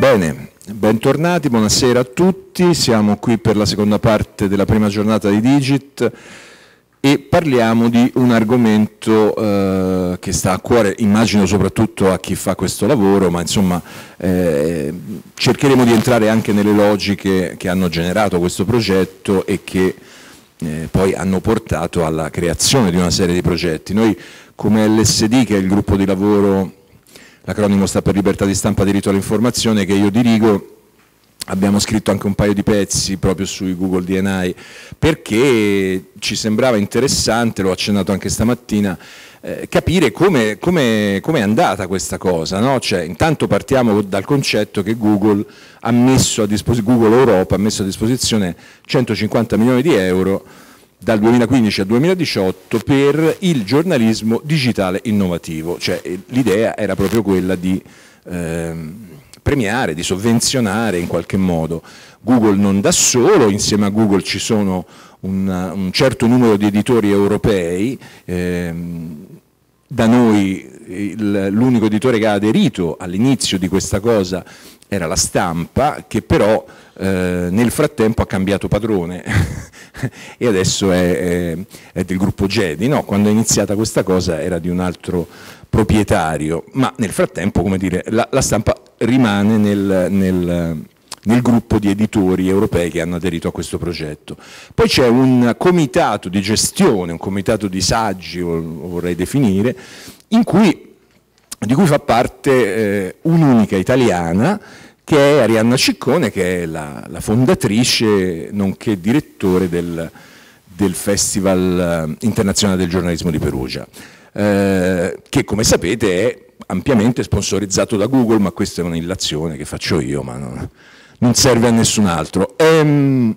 Bene, bentornati, buonasera a tutti, siamo qui per la seconda parte della prima giornata di Digit e parliamo di un argomento eh, che sta a cuore, immagino soprattutto a chi fa questo lavoro, ma insomma eh, cercheremo di entrare anche nelle logiche che hanno generato questo progetto e che eh, poi hanno portato alla creazione di una serie di progetti. Noi come LSD, che è il gruppo di lavoro, l'acronimo sta per Libertà di Stampa, Diritto all'Informazione, che io dirigo, abbiamo scritto anche un paio di pezzi proprio sui Google DNI perché ci sembrava interessante, l'ho accennato anche stamattina, eh, capire come, come, come, è andata questa cosa. No? Cioè, intanto partiamo dal concetto che Google, ha messo a Google Europa ha messo a disposizione 150 milioni di euro dal 2015 al 2018 per il giornalismo digitale innovativo. Cioè, l'idea era proprio quella di... Ehm, premiare, di sovvenzionare in qualche modo. Google non da solo, insieme a Google ci sono un, un certo numero di editori europei, ehm, da noi l'unico editore che ha aderito all'inizio di questa cosa era la stampa che però eh, nel frattempo ha cambiato padrone e adesso è, è, è del gruppo Jedi, no, quando è iniziata questa cosa era di un altro proprietario, ma nel frattempo dire, la, la, stampa rimane nel, nel, nel, gruppo di editori europei che hanno aderito a questo progetto. Poi c'è un comitato di gestione, un comitato di saggi, vorrei definire, cui, di cui fa parte eh, un'unica italiana che è Arianna Ciccone, che è la, la fondatrice nonché direttore del, del Festival eh, Internazionale del Giornalismo di Perugia. Eh, che come sapete è ampiamente sponsorizzato da Google, ma questa è un'illazione che faccio io, ma non, non serve a nessun altro. Ehm,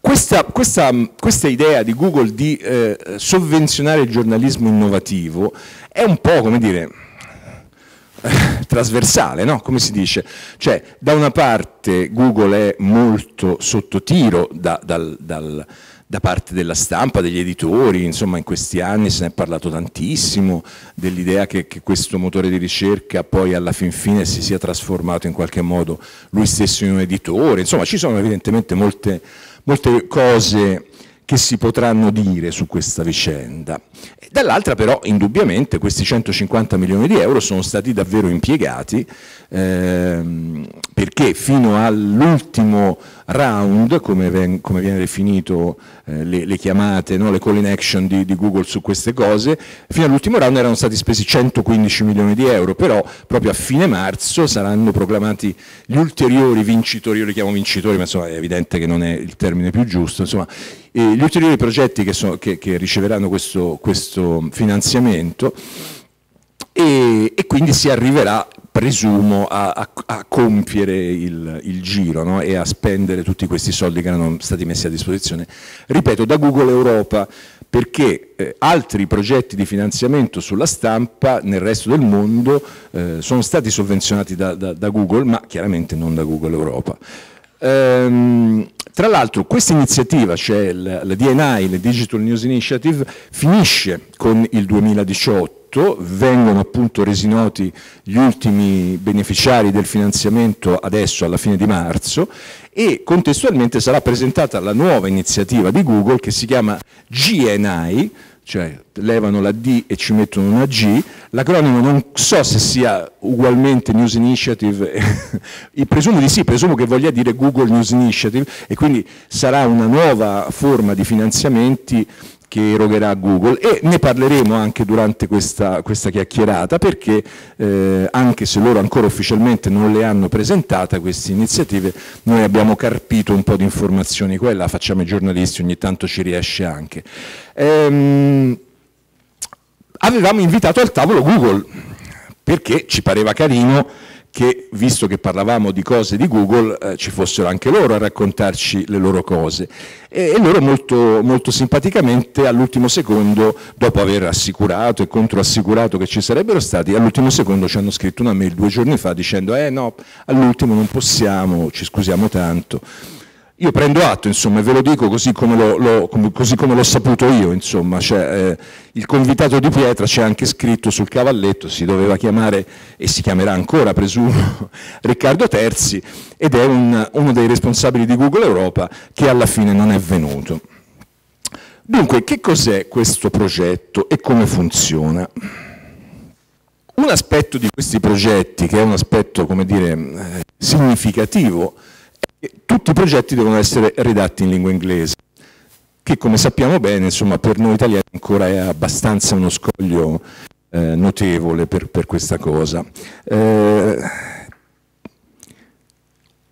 questa, questa, questa, idea di Google di eh, sovvenzionare il giornalismo innovativo è un po' come dire trasversale, no? come si dice? Cioè, da una parte Google è molto sotto tiro da, dal, dal da parte della stampa, degli editori, insomma in questi anni se ne è parlato tantissimo dell'idea che, che, questo motore di ricerca poi alla fin fine si sia trasformato in qualche modo lui stesso in un editore, insomma ci sono evidentemente molte, molte cose che si potranno dire su questa vicenda. Dall'altra però indubbiamente questi 150 milioni di euro sono stati davvero impiegati ehm, perché fino all'ultimo round, come, ven, come, viene definito eh, le, le, chiamate, no? le call in action di, di, Google su queste cose, fino all'ultimo round erano stati spesi 115 milioni di euro, però proprio a fine marzo saranno proclamati gli ulteriori vincitori, io li chiamo vincitori, ma insomma è evidente che non è il termine più giusto, insomma, eh, gli ulteriori progetti che, sono, che, che riceveranno questo, questo finanziamento e, e, quindi si arriverà presumo, a, a, a compiere il, il giro no? e a spendere tutti questi soldi che erano stati messi a disposizione, ripeto, da Google Europa, perché eh, altri progetti di finanziamento sulla stampa nel resto del mondo eh, sono stati sovvenzionati da, da, da, Google, ma chiaramente non da Google Europa. Ehm, tra l'altro questa iniziativa, cioè la, la DNI, la Digital News Initiative, finisce con il 2018, tutto, vengono appunto resi noti gli ultimi beneficiari del finanziamento adesso alla fine di marzo e contestualmente sarà presentata la nuova iniziativa di Google che si chiama GNI, cioè levano la D e ci mettono una G, l'acronimo non so se sia ugualmente News Initiative, presumo di sì, presumo che voglia dire Google News Initiative e quindi sarà una nuova forma di finanziamenti che erogherà Google e ne parleremo anche durante questa, questa chiacchierata perché eh, anche se loro ancora ufficialmente non le hanno presentate queste iniziative noi abbiamo carpito un po' di informazioni qua e là, facciamo i giornalisti, ogni tanto ci riesce anche. Ehm, avevamo invitato al tavolo Google perché ci pareva carino che, visto che parlavamo di cose di Google, eh, ci fossero anche loro a raccontarci le loro cose. E, e loro molto, molto simpaticamente, all'ultimo secondo, dopo aver assicurato e controassicurato che ci sarebbero stati, all'ultimo secondo ci hanno scritto una mail due giorni fa dicendo eh no, all'ultimo non possiamo, ci scusiamo tanto. Io prendo atto, insomma, e ve lo dico così come, lo, lo, come, così come l'ho saputo io, insomma, cioè, eh, il convitato di pietra c'è anche scritto sul cavalletto, si doveva chiamare, e si chiamerà ancora, presumo, Riccardo Terzi, ed è un, uno dei responsabili di Google Europa che alla fine non è venuto. Dunque, che cos'è questo progetto e come funziona? Un aspetto di questi progetti, che è un aspetto, come dire, eh, significativo, eh, tutti i progetti devono essere redatti in lingua inglese, che come sappiamo bene insomma, per noi italiani ancora è abbastanza uno scoglio eh, notevole per, per, questa cosa. Eh,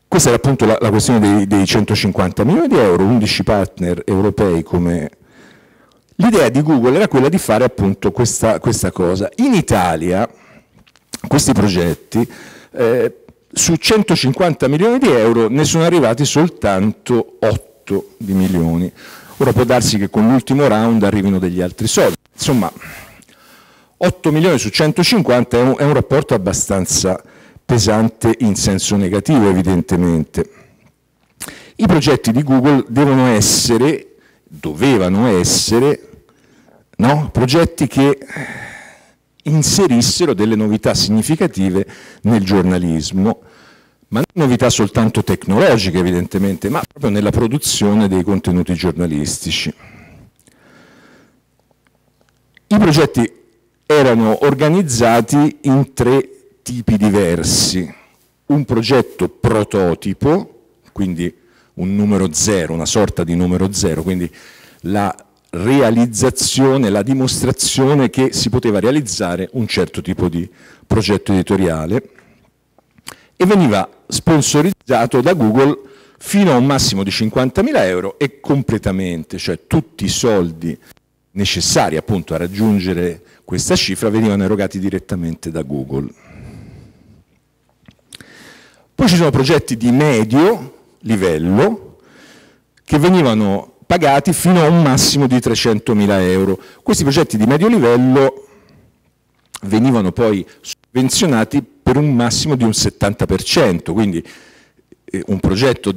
questa era appunto la, la questione dei, dei 150 milioni di euro, 11 partner europei come L'idea di Google era quella di fare appunto questa, questa cosa. In Italia questi progetti eh, su 150 milioni di euro ne sono arrivati soltanto 8 di milioni. Ora può darsi che con l'ultimo round arrivino degli altri soldi. Insomma, 8 milioni su 150 è un, è un rapporto abbastanza pesante in senso negativo evidentemente. I progetti di Google devono essere, dovevano essere, no? progetti che inserissero delle novità significative nel giornalismo, ma non novità soltanto tecnologiche evidentemente, ma proprio nella produzione dei contenuti giornalistici. I progetti erano organizzati in tre tipi diversi. Un progetto prototipo, quindi un numero zero, una sorta di numero zero, quindi la realizzazione, la dimostrazione che si poteva realizzare un certo tipo di progetto editoriale e veniva sponsorizzato da Google fino a un massimo di 50.000 euro e completamente, cioè tutti i soldi necessari appunto a raggiungere questa cifra venivano erogati direttamente da Google. Poi ci sono progetti di medio livello che venivano pagati fino a un massimo di 300.000 euro. Questi progetti di medio livello venivano poi sovvenzionati per un massimo di un 70%, quindi eh, un progetto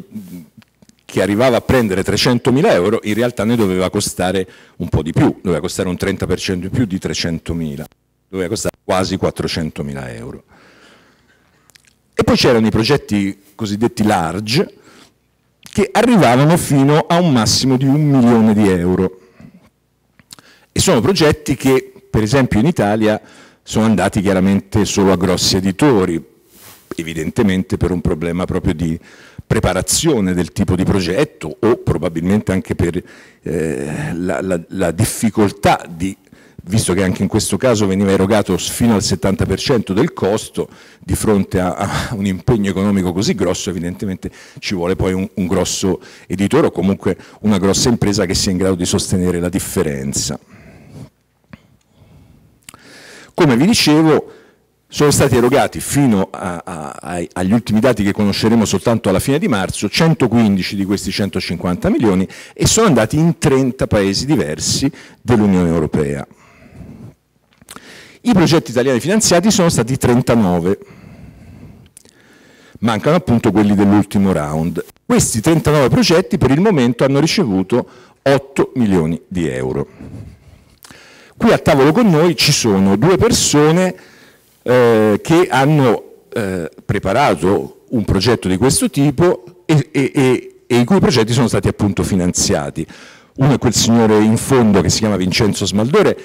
che arrivava a prendere 300.000 euro in realtà ne doveva costare un po' di più, doveva costare un 30% in più di 300.000, doveva costare quasi 400.000 euro. E poi c'erano i progetti cosiddetti large, che arrivavano fino a un massimo di un milione di euro. E sono progetti che, per esempio in Italia, sono andati chiaramente solo a grossi editori, evidentemente per un problema proprio di preparazione del tipo di progetto o probabilmente anche per eh, la, la, la difficoltà di visto che anche in questo caso veniva erogato fino al 70% del costo, di fronte a, a, un impegno economico così grosso evidentemente ci vuole poi un, un grosso editore o comunque una grossa impresa che sia in grado di sostenere la differenza. Come vi dicevo, sono stati erogati fino a, a, agli ultimi dati che conosceremo soltanto alla fine di marzo 115 di questi 150 milioni e sono andati in 30 paesi diversi dell'Unione Europea. I progetti italiani finanziati sono stati 39, mancano appunto quelli dell'ultimo round. Questi 39 progetti per il momento hanno ricevuto 8 milioni di euro. Qui a tavolo con noi ci sono due persone eh, che hanno eh, preparato un progetto di questo tipo e, e, e, e, i cui progetti sono stati appunto finanziati. Uno è quel signore in fondo che si chiama Vincenzo Smaldore,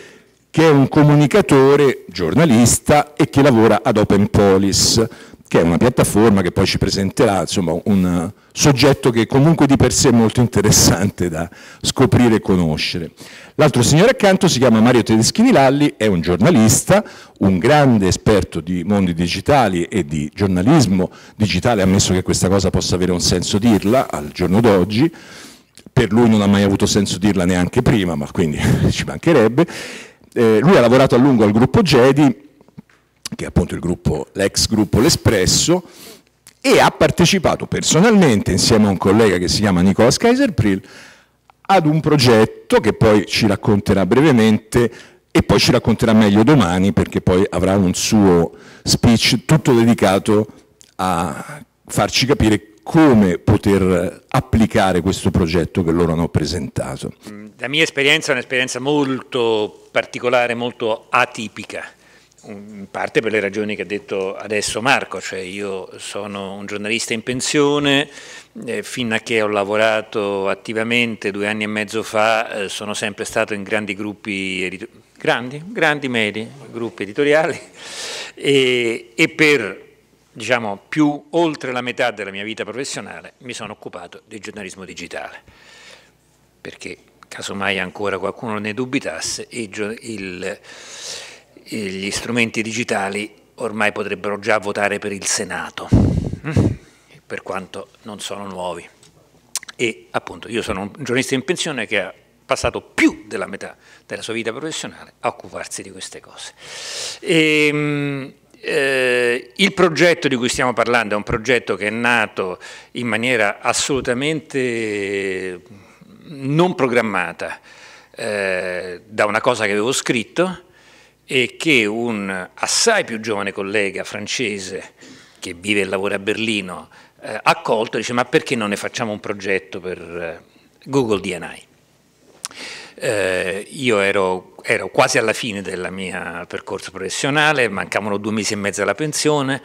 che è un comunicatore, giornalista e che lavora ad Open Police, che è una piattaforma che poi ci presenterà insomma, un eh, soggetto che comunque di per sé è molto interessante da scoprire e conoscere. L'altro signore accanto si chiama Mario Tedeschini Lalli, è un giornalista, un grande esperto di mondi digitali e di giornalismo digitale, ammesso che questa cosa possa avere un senso dirla al giorno d'oggi, per lui non ha mai avuto senso dirla neanche prima, ma quindi ci mancherebbe eh, lui ha lavorato a lungo al gruppo Gedi, che è appunto gruppo, l'ex gruppo L'Espresso, e ha partecipato personalmente, insieme a un collega che si chiama Nicolas kaiser ad un progetto che poi ci racconterà brevemente e poi ci racconterà meglio domani perché poi avrà un suo speech tutto dedicato a farci capire come poter applicare questo progetto che loro hanno presentato. La mia esperienza è un'esperienza molto particolare, molto atipica, in parte per le ragioni che ha detto adesso Marco, cioè io sono un giornalista in pensione, eh, fino a che ho lavorato attivamente due anni e mezzo fa eh, sono sempre stato in grandi gruppi, grandi, grandi medi, gruppi editoriali e, e per diciamo, più oltre la metà della mia vita professionale mi sono occupato di giornalismo digitale, perché casomai ancora qualcuno ne dubitasse, il, il, gli strumenti digitali ormai potrebbero già votare per il Senato, mm, per quanto non sono nuovi. E appunto io sono un giornalista in pensione che ha passato più della metà della sua vita professionale a occuparsi di queste cose. E, ehm, eh, il progetto di cui stiamo parlando è un progetto che è nato in maniera assolutamente non programmata eh, da una cosa che avevo scritto e che un assai più giovane collega francese che vive e lavora a Berlino eh, ha colto e dice ma perché non ne facciamo un progetto per eh, Google DNI? Eh, io ero, ero, quasi alla fine del mio percorso professionale, mancavano due mesi e mezzo alla pensione,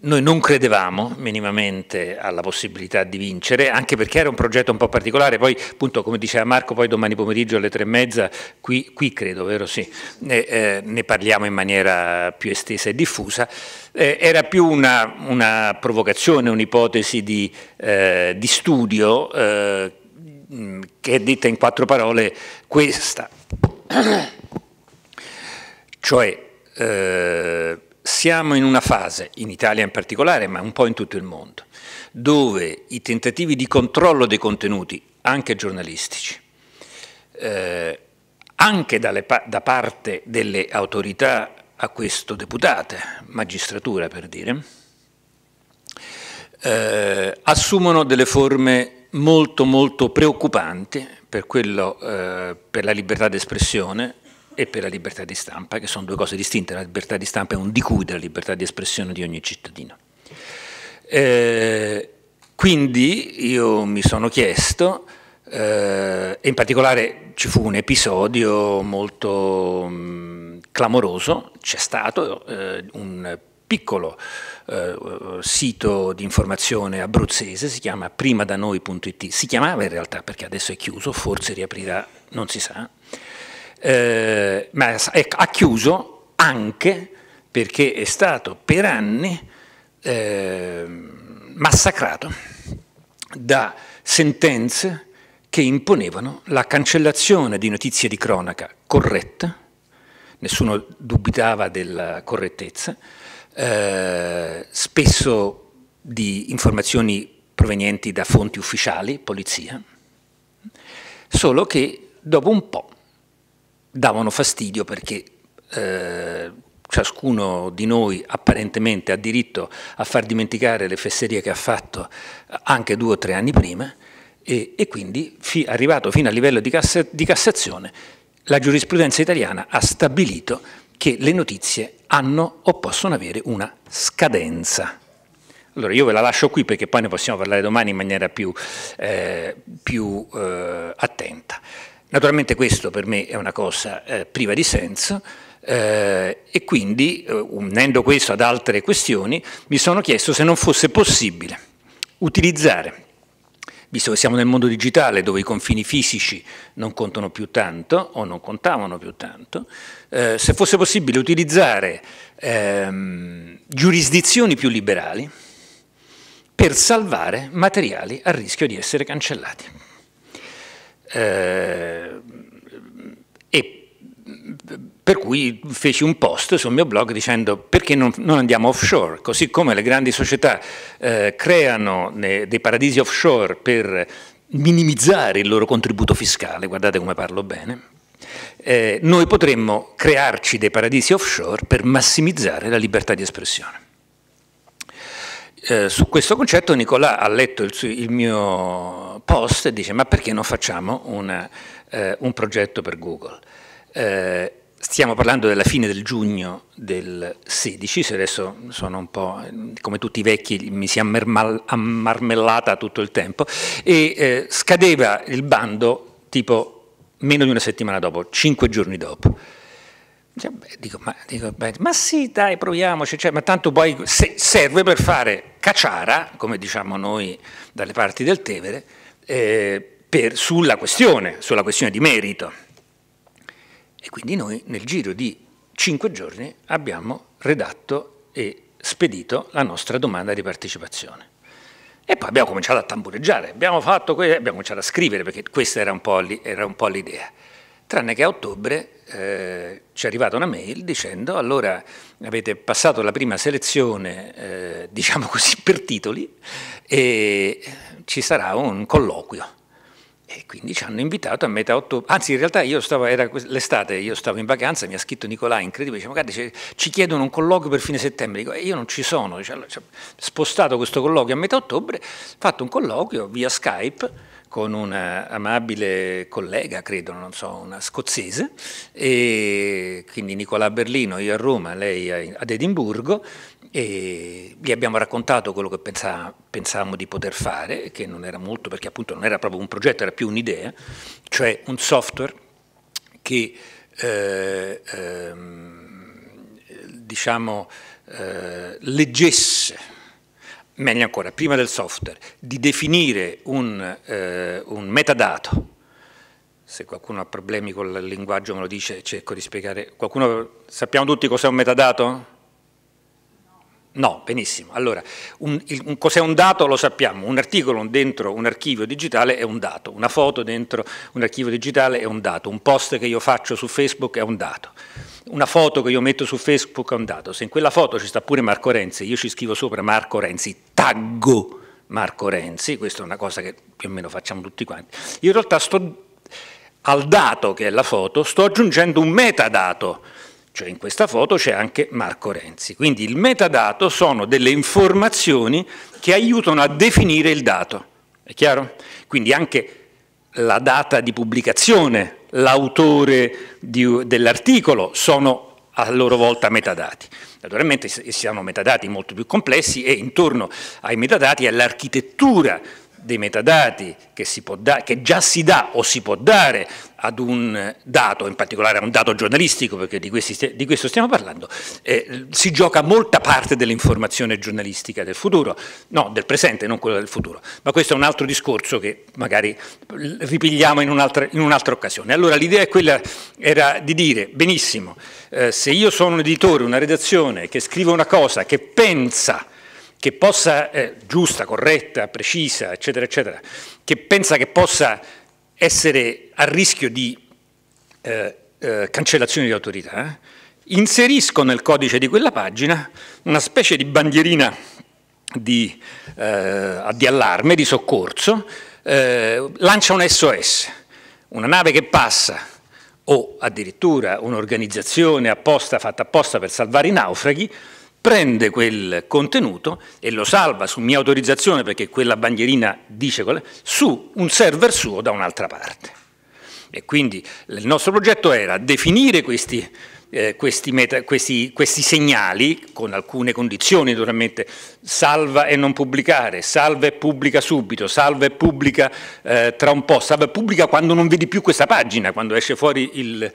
noi non credevamo minimamente alla possibilità di vincere, anche perché era un progetto un po' particolare, poi appunto come diceva Marco, poi domani pomeriggio alle tre e mezza, qui, qui credo, vero sì, ne, eh, ne, parliamo in maniera più estesa e diffusa, eh, era più una, una provocazione, un'ipotesi di, eh, di, studio eh, Mm, che è detta in quattro parole questa, cioè eh, siamo in una fase, in Italia in particolare, ma un po' in tutto il mondo, dove i tentativi di controllo dei contenuti, anche giornalistici, eh, anche pa da parte delle autorità a questo deputate, magistratura per dire, eh, assumono delle forme molto molto preoccupante per, quello, eh, per la libertà d'espressione e per la libertà di stampa, che sono due cose distinte, la libertà di stampa è un di cui della libertà di espressione di ogni cittadino. Eh, quindi io mi sono chiesto, eh, e in particolare ci fu un episodio molto mh, mm, clamoroso, c'è stato eh, un piccolo eh, sito di informazione abruzzese, si chiama primadanoi.it, si chiamava in realtà perché adesso è chiuso, forse riaprirà, non si sa, eh, ma ecco, ha chiuso anche perché è stato per anni eh, massacrato da sentenze che imponevano la cancellazione di notizie di cronaca corrette, nessuno dubitava della correttezza, eh, spesso di informazioni provenienti da fonti ufficiali, polizia, solo che dopo un po' davano fastidio perché eh, ciascuno di noi apparentemente ha diritto a far dimenticare le fesserie che ha fatto anche due o tre anni prima e, e quindi fi, arrivato fino a livello di, cassa, di Cassazione la giurisprudenza italiana ha stabilito che le notizie hanno o possono avere una scadenza. Allora io ve la lascio qui perché poi ne possiamo parlare domani in maniera più, eh, più eh, attenta. Naturalmente questo per me è una cosa eh, priva di senso eh, e quindi, eh, unendo questo ad altre questioni, mi sono chiesto se non fosse possibile utilizzare visto che siamo nel mondo digitale dove i confini fisici non contano più tanto o non contavano più tanto, eh, se fosse possibile utilizzare ehm, giurisdizioni più liberali per salvare materiali a rischio di essere cancellati. Eh, e per cui feci un post sul mio blog dicendo perché non, non andiamo offshore, così come le grandi società eh, creano dei paradisi offshore per minimizzare il loro contributo fiscale, guardate come parlo bene, eh, noi potremmo crearci dei paradisi offshore per massimizzare la libertà di espressione. Eh, su questo concetto Nicolà ha letto il, il, mio post e dice ma perché non facciamo una, eh, un progetto per Google? Eh, Stiamo parlando della fine del giugno del 16, se adesso sono un po' come tutti i vecchi, mi si è ammarmellata tutto il tempo, e eh, scadeva il bando tipo meno di una settimana dopo, cinque giorni dopo. Cioè, beh, dico, ma, dico, beh, ma, sì, dai, proviamoci, cioè, ma tanto poi se serve per fare cacciara, come diciamo noi dalle parti del Tevere, eh, per, sulla, questione, sulla questione di merito. E quindi noi nel giro di cinque giorni abbiamo redatto e spedito la nostra domanda di partecipazione. E poi abbiamo cominciato a tambureggiare, abbiamo, abbiamo cominciato a scrivere perché questa era un po', l'idea. Tranne che a ottobre eh, ci è arrivata una mail dicendo allora avete passato la prima selezione, eh, diciamo così, per titoli e ci sarà un colloquio. E quindi ci hanno invitato a metà ottobre, anzi in realtà io stavo, era l'estate, io stavo in vacanza, mi ha scritto Nicolai, incredibile, diceva, guarda, ci chiedono un colloquio per fine settembre, dico, e io non ci sono, ci cioè, spostato questo colloquio a metà ottobre, fatto un colloquio via Skype con un eh, amabile collega, credo, non so, una scozzese, e quindi Nicolai a Berlino, io a Roma, lei ad Edimburgo, e gli abbiamo raccontato quello che pensavamo di poter fare, che non era molto perché appunto non era proprio un progetto, era più un'idea, cioè un software che eh, eh, diciamo, eh, leggesse meglio ancora, prima del software, di definire un, eh, un, metadato, se qualcuno ha problemi con il linguaggio me lo dice, cerco di spiegare, qualcuno, sappiamo tutti cos'è un metadato? No, benissimo. Allora, cos'è un dato lo sappiamo, un articolo dentro un archivio digitale è un dato, una foto dentro un archivio digitale è un dato, un post che io faccio su Facebook è un dato, una foto che io metto su Facebook è un dato. Se in quella foto ci sta pure Marco Renzi, io ci scrivo sopra Marco Renzi, taggo Marco Renzi, questa è una cosa che più o meno facciamo tutti quanti, io in realtà sto al dato che è la foto, sto aggiungendo un metadato, cioè in questa foto c'è anche Marco Renzi. Quindi il metadato sono delle informazioni che aiutano a definire il dato, è chiaro? Quindi anche la data di pubblicazione, l'autore dell'articolo sono a loro volta metadati. Naturalmente ci sono metadati molto più complessi e intorno ai metadati è l'architettura dei metadati che, da, che, già si dà o si può dare ad un dato, in particolare a un dato giornalistico, perché di, questi, di questo stiamo parlando, eh, si gioca molta parte dell'informazione giornalistica del futuro, no, del presente, non quella del futuro, ma questo è un altro discorso che magari ripigliamo in un'altra, un occasione. Allora l'idea è quella, era di dire, benissimo, eh, se io sono un editore, una redazione che scrive una cosa, che pensa, che possa, eh, giusta, corretta, precisa, eccetera, eccetera, che pensa che possa essere a rischio di eh, eh, cancellazione di autorità, eh, inserisco nel codice di quella pagina una specie di bandierina di, eh, di allarme, di soccorso, eh, lancia un SOS, una nave che passa o addirittura un'organizzazione apposta, fatta apposta per salvare i naufraghi, prende quel contenuto e lo salva su mia autorizzazione, perché quella bandierina dice quella, su un server suo da un'altra parte. E quindi il nostro progetto era definire questi eh, questi, meta, questi, questi, segnali, con alcune condizioni naturalmente, salva e non pubblicare, salva e pubblica subito, salva e pubblica eh, tra un po', salva e pubblica quando non vedi più questa pagina, quando esce fuori il,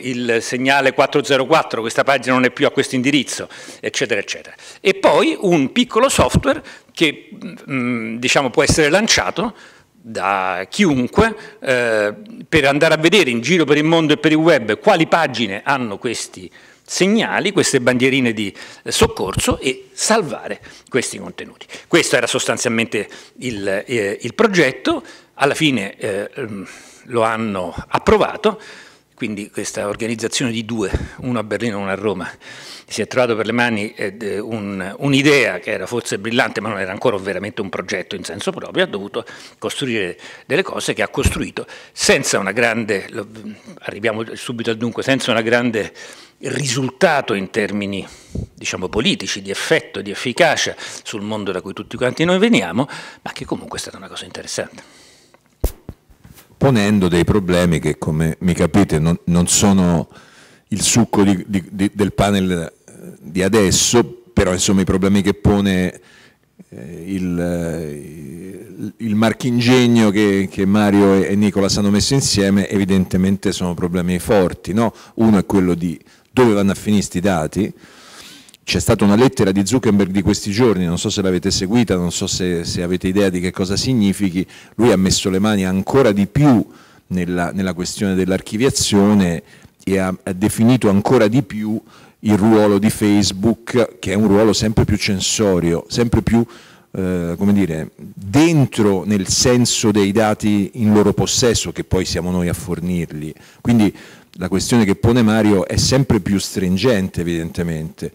il segnale 404, questa pagina non è più a questo indirizzo, eccetera, eccetera. E poi un piccolo software che mh, mm, mm, diciamo, può essere lanciato da chiunque eh, per andare a vedere in giro per il mondo e per il web quali pagine hanno questi segnali, queste bandierine di eh, soccorso e salvare questi contenuti. Questo era sostanzialmente il, eh, il progetto, alla fine eh, lo hanno approvato, quindi questa organizzazione di due, uno a Berlino e uno a Roma, si è trovato per le mani eh, un'idea che era forse brillante ma non era ancora veramente un progetto in senso proprio, ha dovuto costruire delle cose che ha costruito senza una grande, arriviamo subito al dunque, senza una grande risultato in termini diciamo, politici, di effetto, di efficacia sul mondo da cui tutti quanti noi veniamo, ma che comunque è stata una cosa interessante ponendo dei problemi che, come mi capite, non, non sono il succo di, di, di, del panel eh, di adesso, però insomma i problemi che pone eh, il, eh, il, marchingegno che, che Mario e, Nicola hanno messo insieme evidentemente sono problemi forti. No? Uno è quello di dove vanno a finire questi dati, c'è stata una lettera di Zuckerberg di questi giorni, non so se l'avete seguita, non so se, se, avete idea di che cosa significhi, lui ha messo le mani ancora di più nella, nella questione dell'archiviazione e ha, ha, definito ancora di più il ruolo di Facebook, che è un ruolo sempre più censorio, sempre più eh, come dire, dentro nel senso dei dati in loro possesso, che poi siamo noi a fornirli. Quindi la questione che pone Mario è sempre più stringente, evidentemente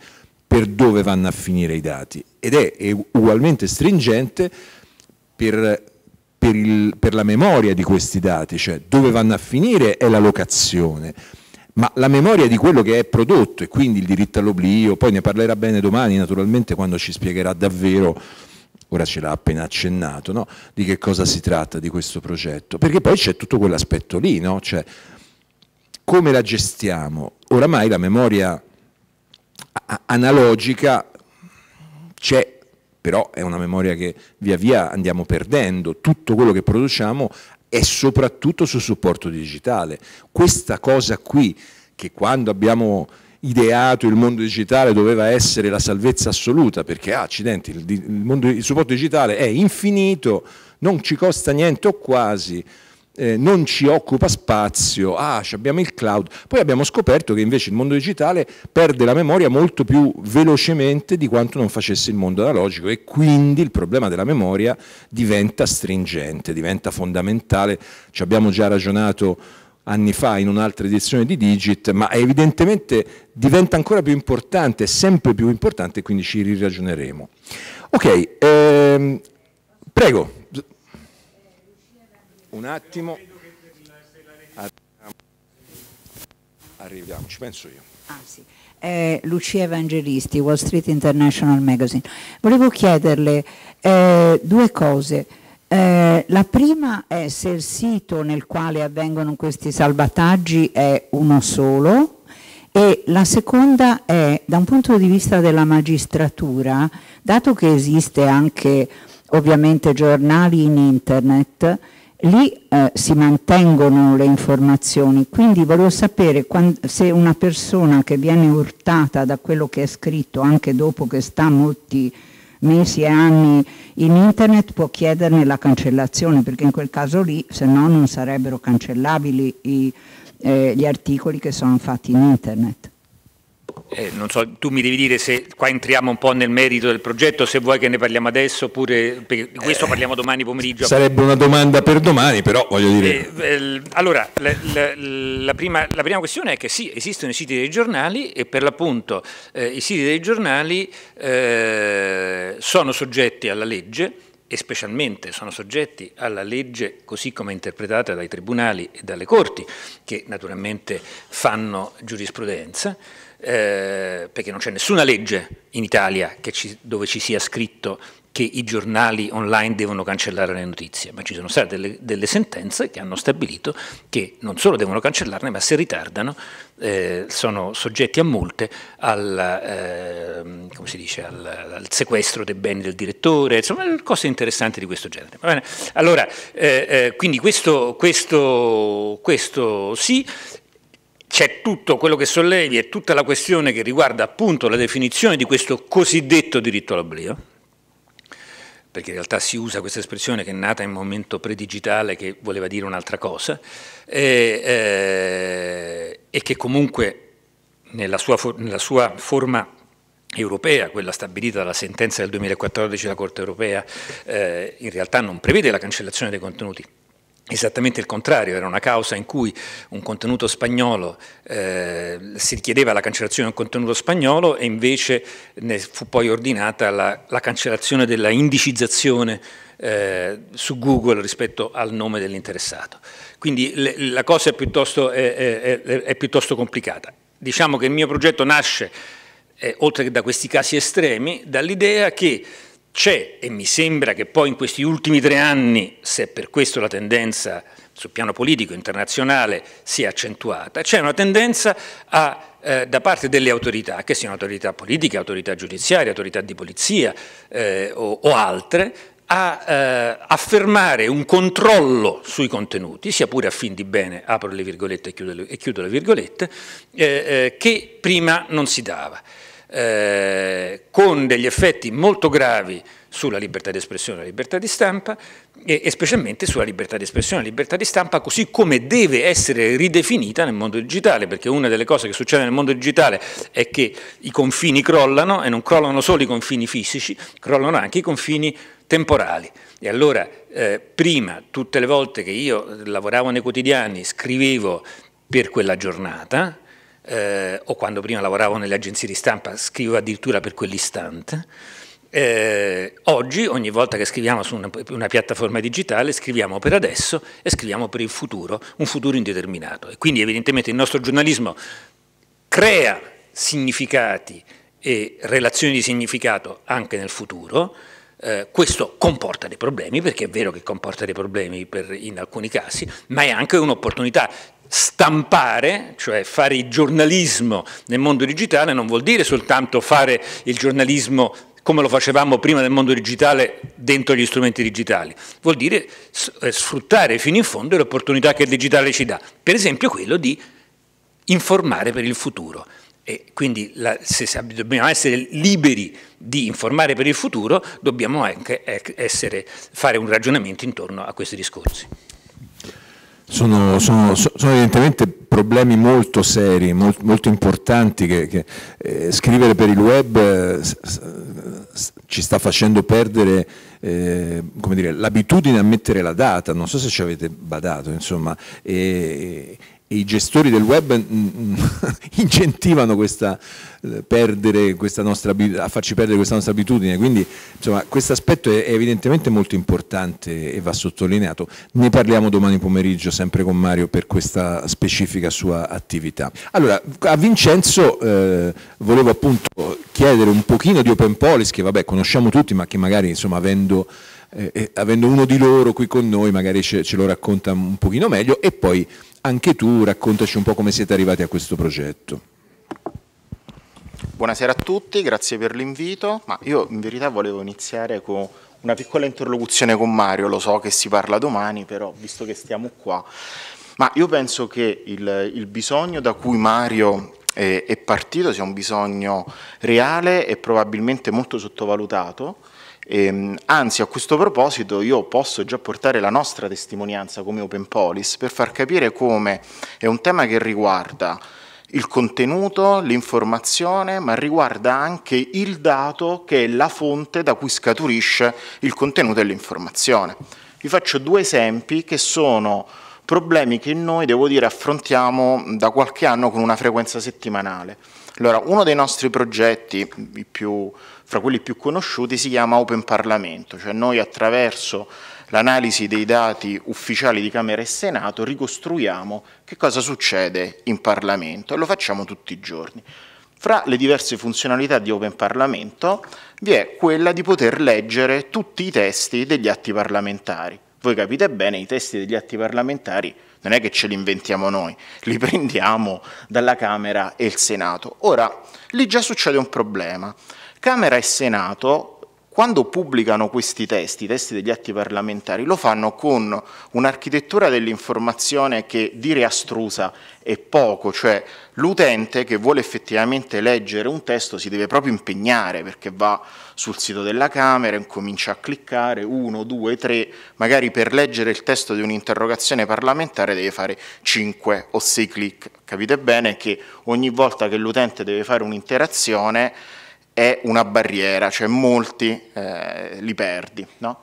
per dove vanno a finire i dati ed è ugualmente stringente per, per, il, per la memoria di questi dati, cioè dove vanno a finire è la locazione ma la memoria di quello che è prodotto e quindi il diritto all'oblio, poi ne parlerà bene domani naturalmente quando ci spiegherà davvero, ora ce l'ha appena accennato, no? di che cosa si tratta di questo progetto, perché poi c'è tutto quell'aspetto lì, no? cioè, come la gestiamo? Oramai la memoria analogica c'è però è una memoria che via via andiamo perdendo, tutto quello che produciamo è soprattutto su supporto digitale. Questa cosa qui, che quando abbiamo ideato il mondo digitale doveva essere la salvezza assoluta, perché ah, accidenti, il, mondo, il supporto digitale è infinito, non ci costa niente o quasi, eh, non ci occupa spazio, ah, abbiamo il cloud. Poi abbiamo scoperto che invece il mondo digitale perde la memoria molto più velocemente di quanto non facesse il mondo analogico e quindi il problema della memoria diventa stringente, diventa fondamentale. Ci abbiamo già ragionato anni fa in un'altra edizione di Digit, ma evidentemente diventa ancora più importante, sempre più importante, quindi ci riragioneremo. Ok, ehm, prego, un attimo. Arriviamo, ci penso io. Ah, sì. eh, Lucia Evangelisti, Wall Street International Magazine. Volevo chiederle eh, due cose. Eh, la prima è se il sito nel quale avvengono questi salvataggi è uno solo e la seconda è da un punto di vista della magistratura, dato che esiste anche ovviamente giornali in internet, lì eh, si mantengono le informazioni, quindi volevo sapere quando, se una persona che viene urtata da quello che è scritto anche dopo che sta molti mesi e anni in internet può chiederne la cancellazione perché in quel caso lì se no non sarebbero cancellabili i, eh, gli articoli che sono fatti in internet. Eh, so, tu mi devi dire se qua entriamo un po' nel merito del progetto, se vuoi che ne parliamo adesso oppure di questo eh, parliamo domani pomeriggio. Sarebbe una domanda per domani, però voglio dire. Eh, eh, allora, la, la, la, prima, la, prima, questione è che sì, esistono i siti dei giornali e per l'appunto eh, i siti dei giornali eh, sono soggetti alla legge e specialmente sono soggetti alla legge così come interpretata dai tribunali e dalle corti, che naturalmente fanno giurisprudenza. Eh, perché non c'è nessuna legge in Italia ci, dove ci sia scritto che i giornali online devono cancellare le notizie, ma ci sono state delle, delle sentenze che hanno stabilito che non solo devono cancellarne, ma se ritardano eh, sono soggetti a multe al, eh, dice, al, al, sequestro dei beni del direttore, insomma cose interessanti di questo genere. Allora, eh, eh, quindi questo, questo, questo sì c'è tutto quello che sollevi e tutta la questione che riguarda appunto la definizione di questo cosiddetto diritto all'oblio, perché in realtà si usa questa espressione che è nata in un momento predigitale che voleva dire un'altra cosa, e, eh, e, che comunque nella sua, nella sua forma europea, quella stabilita dalla sentenza del 2014 della Corte europea, eh, in realtà non prevede la cancellazione dei contenuti, Esattamente il contrario, era una causa in cui un contenuto spagnolo eh, si richiedeva la cancellazione di un contenuto spagnolo e invece ne fu poi ordinata la, la cancellazione della indicizzazione eh, su Google rispetto al nome dell'interessato. Quindi le, la cosa è piuttosto, è, è, è piuttosto, complicata. Diciamo che il mio progetto nasce, eh, oltre che da questi casi estremi, dall'idea che c'è e mi sembra che poi in questi ultimi tre anni, se per questo la tendenza sul piano politico internazionale si è accentuata, c'è una tendenza a, eh, da parte delle autorità, che siano autorità politiche, autorità giudiziarie, autorità di polizia eh, o, o, altre, a eh, affermare un controllo sui contenuti, sia pure a fin di bene, apro le virgolette e chiudo le, e chiudo le virgolette, eh, eh, che prima non si dava. Eh, con degli effetti molto gravi sulla libertà di espressione e la libertà di stampa e, e specialmente sulla libertà di espressione e la libertà di stampa così come deve essere ridefinita nel mondo digitale, perché una delle cose che succede nel mondo digitale è che i confini crollano e non crollano solo i confini fisici, crollano anche i confini temporali. E allora eh, prima, tutte le volte che io lavoravo nei quotidiani, scrivevo per quella giornata, eh, o quando prima lavoravo nelle agenzie di stampa, scrivo addirittura per quell'istante. Eh, oggi, ogni volta che scriviamo su una, una, piattaforma digitale, scriviamo per adesso e scriviamo per il futuro, un futuro indeterminato. E quindi evidentemente il nostro giornalismo crea significati e relazioni di significato anche nel futuro, eh, questo comporta dei problemi, perché è vero che comporta dei problemi per, in alcuni casi, ma è anche un'opportunità stampare, cioè fare il giornalismo nel mondo digitale, non vuol dire soltanto fare il giornalismo come lo facevamo prima nel mondo digitale dentro gli strumenti digitali, vuol dire eh, sfruttare fino in fondo le opportunità che il digitale ci dà, per esempio quello di informare per il futuro. E quindi la, se dobbiamo essere liberi di informare per il futuro, dobbiamo anche eh, essere, fare un ragionamento intorno a questi discorsi. Sono, sono, sono, evidentemente problemi molto seri, molto, molto importanti che, che eh, scrivere per il web eh, ci sta facendo perdere eh, l'abitudine a mettere la data, non so se ci avete badato, insomma, e, i gestori del web mm, mm, incentivano questa, eh, perdere questa a farci perdere questa nostra abitudine, quindi insomma, questo aspetto è, evidentemente molto importante e va sottolineato. Ne parliamo domani pomeriggio sempre con Mario per questa specifica sua attività. Allora, a Vincenzo eh, volevo appunto chiedere un pochino di Open Police, che vabbè conosciamo tutti, ma che magari insomma avendo... Eh, eh, avendo uno di loro qui con noi magari ce, ce, lo racconta un pochino meglio e poi anche tu raccontaci un po' come siete arrivati a questo progetto. Buonasera a tutti, grazie per l'invito, ma io in verità volevo iniziare con una piccola interlocuzione con Mario, lo so che si parla domani, però visto che stiamo qua, ma io penso che il, il bisogno da cui Mario è, è partito sia un bisogno reale e probabilmente molto sottovalutato, Ehm, anzi, a questo proposito, io posso già portare la nostra testimonianza come Open Police per far capire come è un tema che riguarda il contenuto, l'informazione, ma riguarda anche il dato che è la fonte da cui scaturisce il contenuto e l'informazione. Vi faccio due esempi che sono problemi che noi, devo dire, affrontiamo da qualche anno con una frequenza settimanale. Allora, uno dei nostri progetti, i più fra quelli più conosciuti, si chiama Open Parlamento, cioè noi attraverso l'analisi dei dati ufficiali di Camera e Senato ricostruiamo che cosa succede in Parlamento e lo facciamo tutti i giorni. Fra le diverse funzionalità di Open Parlamento vi è quella di poter leggere tutti i testi degli atti parlamentari. Voi capite bene, i testi degli atti parlamentari non è che ce li inventiamo noi, li prendiamo dalla Camera e il Senato. Ora, lì già succede un problema, Camera e Senato, quando pubblicano questi testi, i testi degli atti parlamentari, lo fanno con un'architettura dell'informazione che dire astrusa è poco, cioè l'utente che vuole effettivamente leggere un testo si deve proprio impegnare perché va sul sito della Camera e comincia a cliccare uno, due, tre, magari per leggere il testo di un'interrogazione parlamentare deve fare cinque o sei clic. Capite bene che ogni volta che l'utente deve fare un'interazione è una barriera, cioè molti eh, li perdi. No?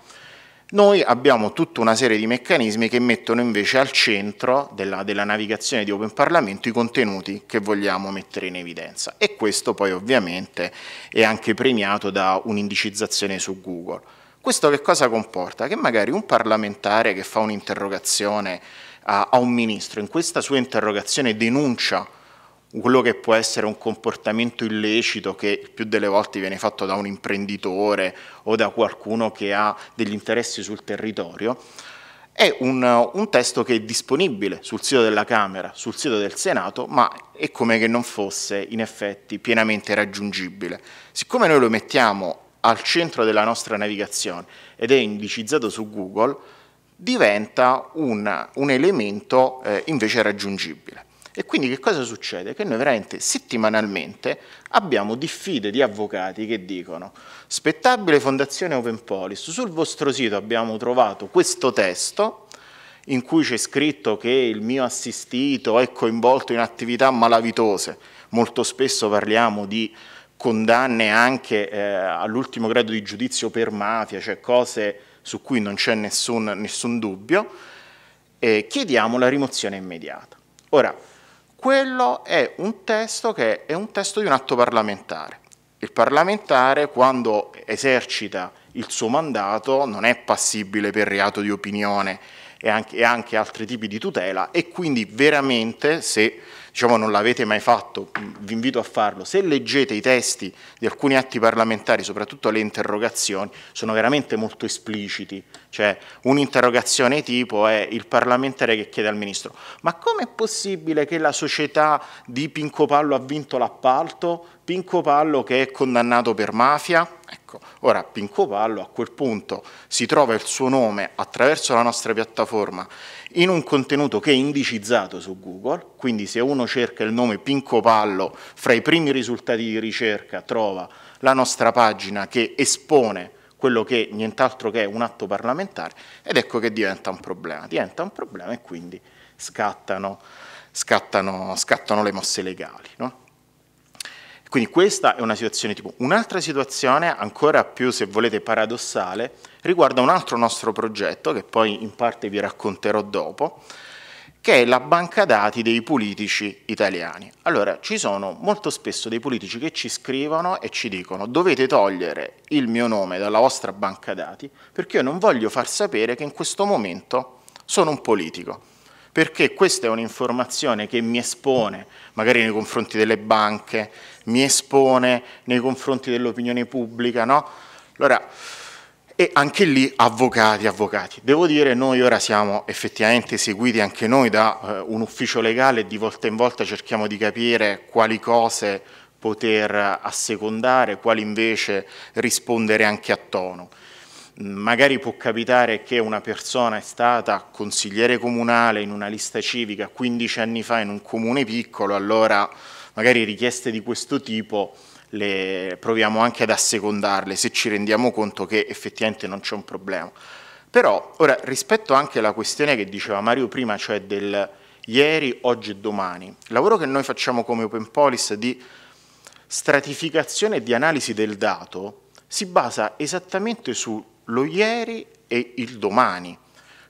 Noi abbiamo tutta una serie di meccanismi che mettono invece al centro della, della navigazione di Open Parlamento i contenuti che vogliamo mettere in evidenza e questo poi ovviamente è anche premiato da un'indicizzazione su Google. Questo che cosa comporta? Che magari un parlamentare che fa un'interrogazione a, a un ministro in questa sua interrogazione denuncia quello che può essere un comportamento illecito che più delle volte viene fatto da un imprenditore o da qualcuno che ha degli interessi sul territorio, è un, un, testo che è disponibile sul sito della Camera, sul sito del Senato, ma è come che non fosse in effetti pienamente raggiungibile. Siccome noi lo mettiamo al centro della nostra navigazione ed è indicizzato su Google, diventa un, un elemento eh, invece raggiungibile. E quindi che cosa succede? Che noi veramente settimanalmente abbiamo diffide di avvocati che dicono spettabile fondazione Open Polis, sul vostro sito abbiamo trovato questo testo in cui c'è scritto che il mio assistito è coinvolto in attività malavitose, molto spesso parliamo di condanne anche eh, all'ultimo grado di giudizio per mafia, cioè cose su cui non c'è nessun, nessun, dubbio, eh, chiediamo la rimozione immediata. Ora, quello è un testo che è un testo di un atto parlamentare. Il parlamentare quando esercita il suo mandato non è passibile per reato di opinione e anche, e anche altri tipi di tutela e quindi veramente se diciamo, non l'avete mai fatto vi invito a farlo, se leggete i testi di alcuni atti parlamentari, soprattutto le interrogazioni, sono veramente molto espliciti cioè un'interrogazione tipo è il parlamentare che chiede al ministro ma com'è possibile che la società di Pinco Pallo ha vinto l'appalto? Pinco Pallo che è condannato per mafia? Ecco, ora Pinco Pallo a quel punto si trova il suo nome attraverso la nostra piattaforma in un contenuto che è indicizzato su Google, quindi se uno cerca il nome Pinco Pallo fra i primi risultati di ricerca trova la nostra pagina che espone quello che nient'altro che un atto parlamentare, ed ecco che diventa un problema, diventa un problema e quindi scattano, scattano, scattano le mosse legali. No? Quindi questa è una situazione tipo. Un'altra situazione, ancora più se volete paradossale, riguarda un altro nostro progetto che poi in parte vi racconterò dopo, che è la banca dati dei politici italiani. Allora, ci sono molto spesso dei politici che ci scrivono e ci dicono dovete togliere il mio nome dalla vostra banca dati perché io non voglio far sapere che in questo momento sono un politico, perché questa è un'informazione che mi espone magari nei confronti delle banche, mi espone nei confronti dell'opinione pubblica, no? Allora, e anche lì avvocati, avvocati. Devo dire, noi ora siamo effettivamente seguiti anche noi da eh, un ufficio legale, e di volta in volta cerchiamo di capire quali cose poter assecondare, quali invece rispondere anche a tono. Mm, magari può capitare che una persona è stata consigliere comunale in una lista civica 15 anni fa in un comune piccolo, allora magari richieste di questo tipo le proviamo anche ad assecondarle se ci rendiamo conto che effettivamente non c'è un problema. Però, ora, rispetto anche alla questione che diceva Mario prima, cioè del ieri, oggi e domani, il lavoro che noi facciamo come Open Police di stratificazione e di analisi del dato si basa esattamente sullo ieri e il domani.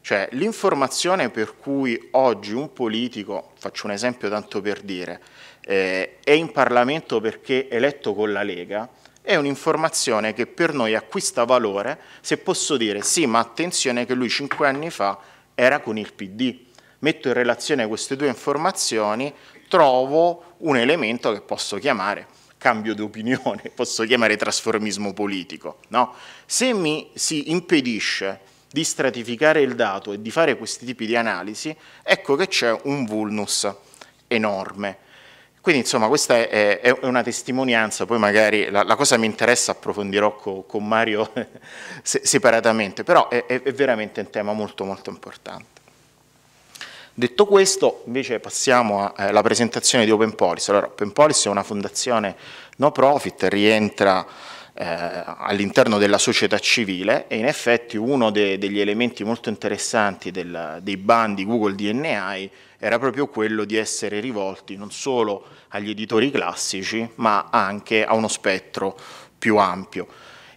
Cioè l'informazione per cui oggi un politico, faccio un esempio tanto per dire, eh, è in Parlamento perché è eletto con la Lega, è un'informazione che per noi acquista valore se posso dire sì, ma attenzione che lui cinque anni fa era con il PD. Metto in relazione queste due informazioni, trovo un elemento che posso chiamare cambio d'opinione, posso chiamare trasformismo politico. No? Se mi si impedisce di stratificare il dato e di fare questi tipi di analisi, ecco che c'è un vulnus enorme. Quindi insomma questa è, è una testimonianza, poi magari la, la, cosa mi interessa approfondirò co, con Mario se, separatamente, però è, è, veramente un tema molto molto importante. Detto questo, invece passiamo alla eh, presentazione di Open Policy. Allora, Open Policy è una fondazione no profit, rientra eh, all'interno della società civile e in effetti uno de degli elementi molto interessanti del, dei bandi Google DNI era proprio quello di essere rivolti non solo agli editori classici ma anche a uno spettro più ampio.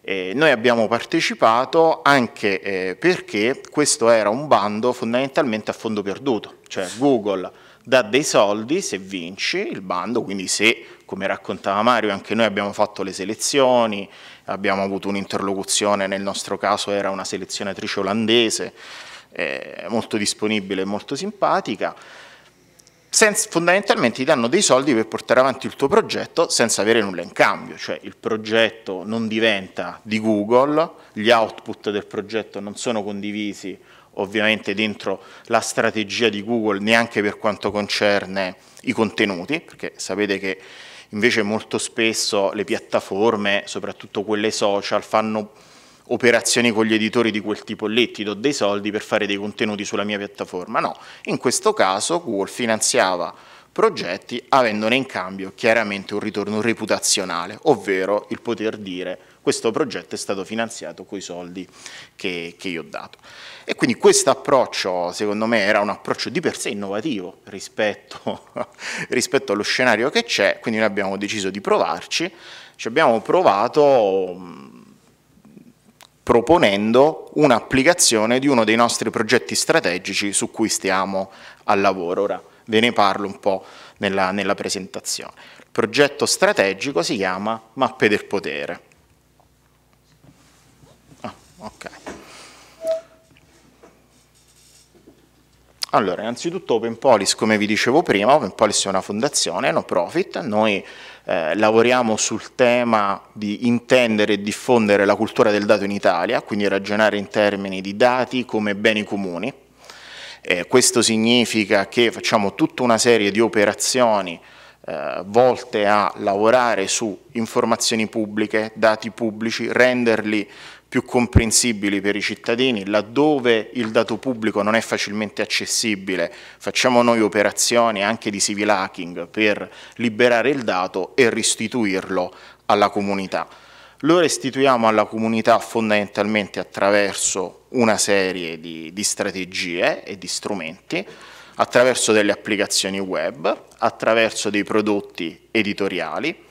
Eh, noi abbiamo partecipato anche eh, perché questo era un bando fondamentalmente a fondo perduto, cioè Google dà dei soldi se vinci il bando, quindi se come raccontava Mario, anche noi abbiamo fatto le selezioni, abbiamo avuto un'interlocuzione, nel nostro caso era una selezionatrice olandese, eh, molto disponibile e molto simpatica, senza, fondamentalmente ti danno dei soldi per portare avanti il tuo progetto senza avere nulla in cambio, cioè il progetto non diventa di Google, gli output del progetto non sono condivisi ovviamente dentro la strategia di Google neanche per quanto concerne i contenuti, perché sapete che Invece molto spesso le piattaforme, soprattutto quelle social, fanno operazioni con gli editori di quel tipo lì, ti do dei soldi per fare dei contenuti sulla mia piattaforma. No, in questo caso Google finanziava progetti avendone in cambio chiaramente un ritorno reputazionale, ovvero il poter dire questo progetto è stato finanziato con i soldi che, che io ho dato. E quindi questo approccio, secondo me, era un approccio di per sé innovativo rispetto, rispetto allo scenario che c'è, quindi noi abbiamo deciso di provarci, ci abbiamo provato proponendo un'applicazione di uno dei nostri progetti strategici su cui stiamo al lavoro. Ora ve ne parlo un po' nella, nella presentazione. Il progetto strategico si chiama Mappe del Potere ok allora innanzitutto open police come vi dicevo prima OpenPolis è una fondazione no profit noi eh, lavoriamo sul tema di intendere e diffondere la cultura del dato in Italia quindi ragionare in termini di dati come beni comuni eh, questo significa che facciamo tutta una serie di operazioni eh, volte a lavorare su informazioni pubbliche, dati pubblici, renderli più comprensibili per i cittadini, laddove il dato pubblico non è facilmente accessibile, facciamo noi operazioni anche di civil hacking per liberare il dato e restituirlo alla comunità. Lo restituiamo alla comunità fondamentalmente attraverso una serie di, di strategie e di strumenti, attraverso delle applicazioni web, attraverso dei prodotti editoriali,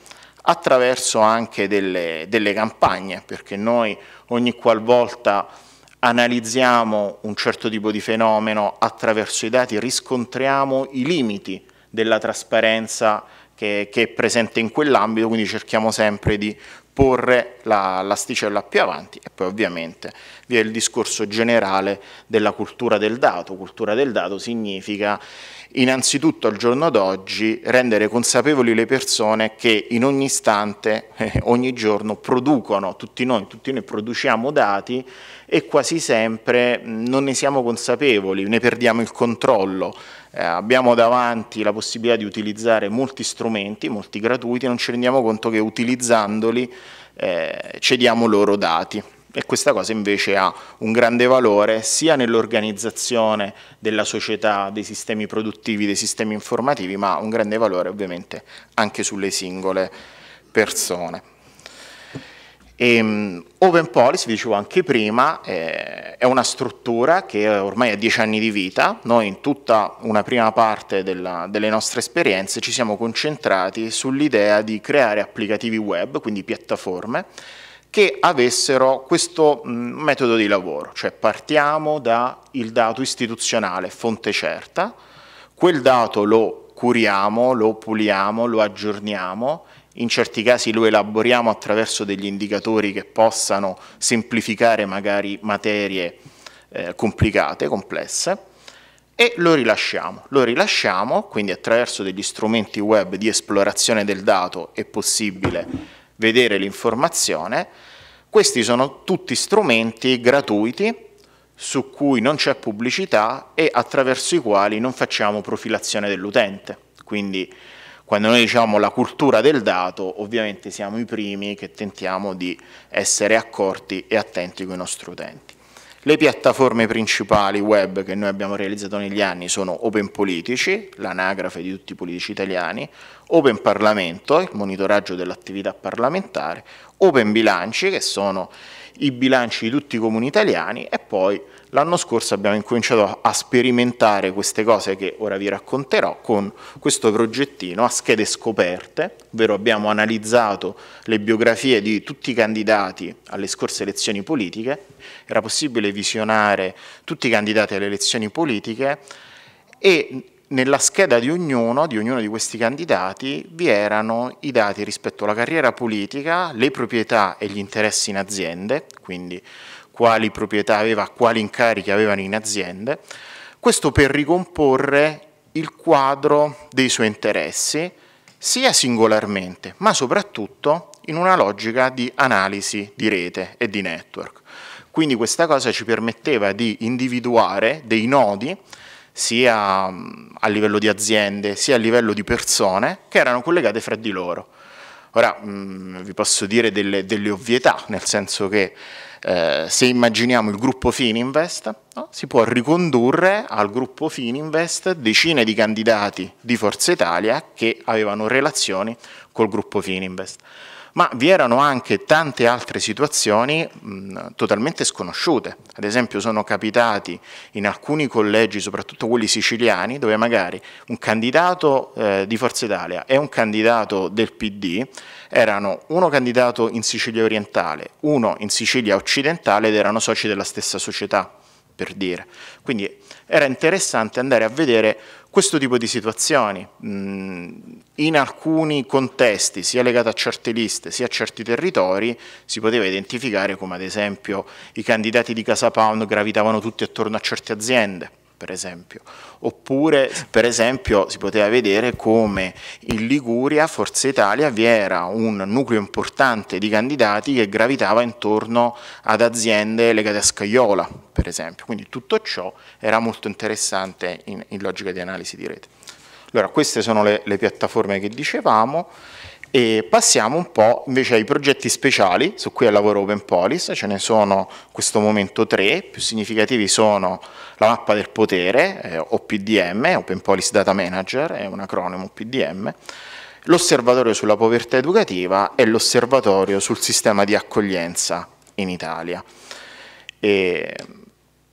attraverso anche delle, delle campagne, perché noi ogni qualvolta analizziamo un certo tipo di fenomeno attraverso i dati, riscontriamo i limiti della trasparenza che, che è presente in quell'ambito, quindi cerchiamo sempre di porre l'asticella la più avanti e poi ovviamente vi è il discorso generale della cultura del dato. Cultura del dato significa innanzitutto al giorno d'oggi rendere consapevoli le persone che in ogni istante, eh, ogni giorno producono, tutti noi, tutti noi produciamo dati e quasi sempre mm, non ne siamo consapevoli, ne perdiamo il controllo. Eh, abbiamo davanti la possibilità di utilizzare molti strumenti, molti gratuiti, non ci rendiamo conto che utilizzandoli eh, cediamo loro dati. E questa cosa invece ha un grande valore sia nell'organizzazione della società, dei sistemi produttivi, dei sistemi informativi, ma un grande valore ovviamente anche sulle singole persone. E, ehm, open Policy, vi dicevo anche prima, eh, è una struttura che ormai ha dieci anni di vita, noi in tutta una prima parte della, delle nostre esperienze ci siamo concentrati sull'idea di creare applicativi web, quindi piattaforme, che avessero questo mm, metodo di lavoro, cioè partiamo dal dato istituzionale, fonte certa, quel dato lo curiamo, lo puliamo, lo aggiorniamo, in certi casi lo elaboriamo attraverso degli indicatori che possano semplificare magari materie eh, complicate, complesse, e lo rilasciamo. Lo rilasciamo, quindi attraverso degli strumenti web di esplorazione del dato è possibile vedere l'informazione, questi sono tutti strumenti gratuiti su cui non c'è pubblicità e attraverso i quali non facciamo profilazione dell'utente. Quindi quando noi diciamo la cultura del dato, ovviamente siamo i primi che tentiamo di essere accorti e attenti con i nostri utenti. Le piattaforme principali web che noi abbiamo realizzato negli anni sono Open Politici, l'anagrafe di tutti i politici italiani, Open Parlamento, il monitoraggio dell'attività parlamentare, Open Bilanci, che sono i bilanci di tutti i comuni italiani e poi l'anno scorso abbiamo incominciato a sperimentare queste cose che ora vi racconterò con questo progettino a schede scoperte, ovvero abbiamo analizzato le biografie di tutti i candidati alle scorse elezioni politiche, era possibile visionare tutti i candidati alle elezioni politiche e nella scheda di ognuno, di ognuno di questi candidati, vi erano i dati rispetto alla carriera politica, le proprietà e gli interessi in aziende, quindi quali proprietà aveva, quali incarichi avevano in aziende, questo per ricomporre il quadro dei suoi interessi, sia singolarmente, ma soprattutto in una logica di analisi di rete e di network. Quindi questa cosa ci permetteva di individuare dei nodi sia mm, a livello di aziende, sia a livello di persone che erano collegate fra di loro. Ora mh, mm, vi posso dire delle, delle, ovvietà, nel senso che eh, se immaginiamo il gruppo Fininvest, no? si può ricondurre al gruppo Fininvest decine di candidati di Forza Italia che avevano relazioni col gruppo Fininvest ma vi erano anche tante altre situazioni mh, totalmente sconosciute. Ad esempio sono capitati in alcuni collegi, soprattutto quelli siciliani, dove magari un candidato eh, di Forza Italia e un candidato del PD erano uno candidato in Sicilia orientale, uno in Sicilia occidentale ed erano soci della stessa società, per dire. Quindi era interessante andare a vedere questo tipo di situazioni mm, in alcuni contesti, sia legati a certe liste sia a certi territori, si poteva identificare come ad esempio i candidati di Casa Pound gravitavano tutti attorno a certe aziende per esempio. Oppure, per esempio, si poteva vedere come in Liguria, Forza Italia, vi era un nucleo importante di candidati che gravitava intorno ad aziende legate a Scaiola, per esempio. Quindi tutto ciò era molto interessante in, in logica di analisi di rete. Allora, queste sono le, le piattaforme che dicevamo. E passiamo un po' invece ai progetti speciali, su cui è lavoro Open Police, ce ne sono in questo momento tre, i più significativi sono la mappa del potere, eh, OPDM, Open Police Data Manager, è un acronimo OPDM, l'osservatorio sulla povertà educativa e l'osservatorio sul sistema di accoglienza in Italia. E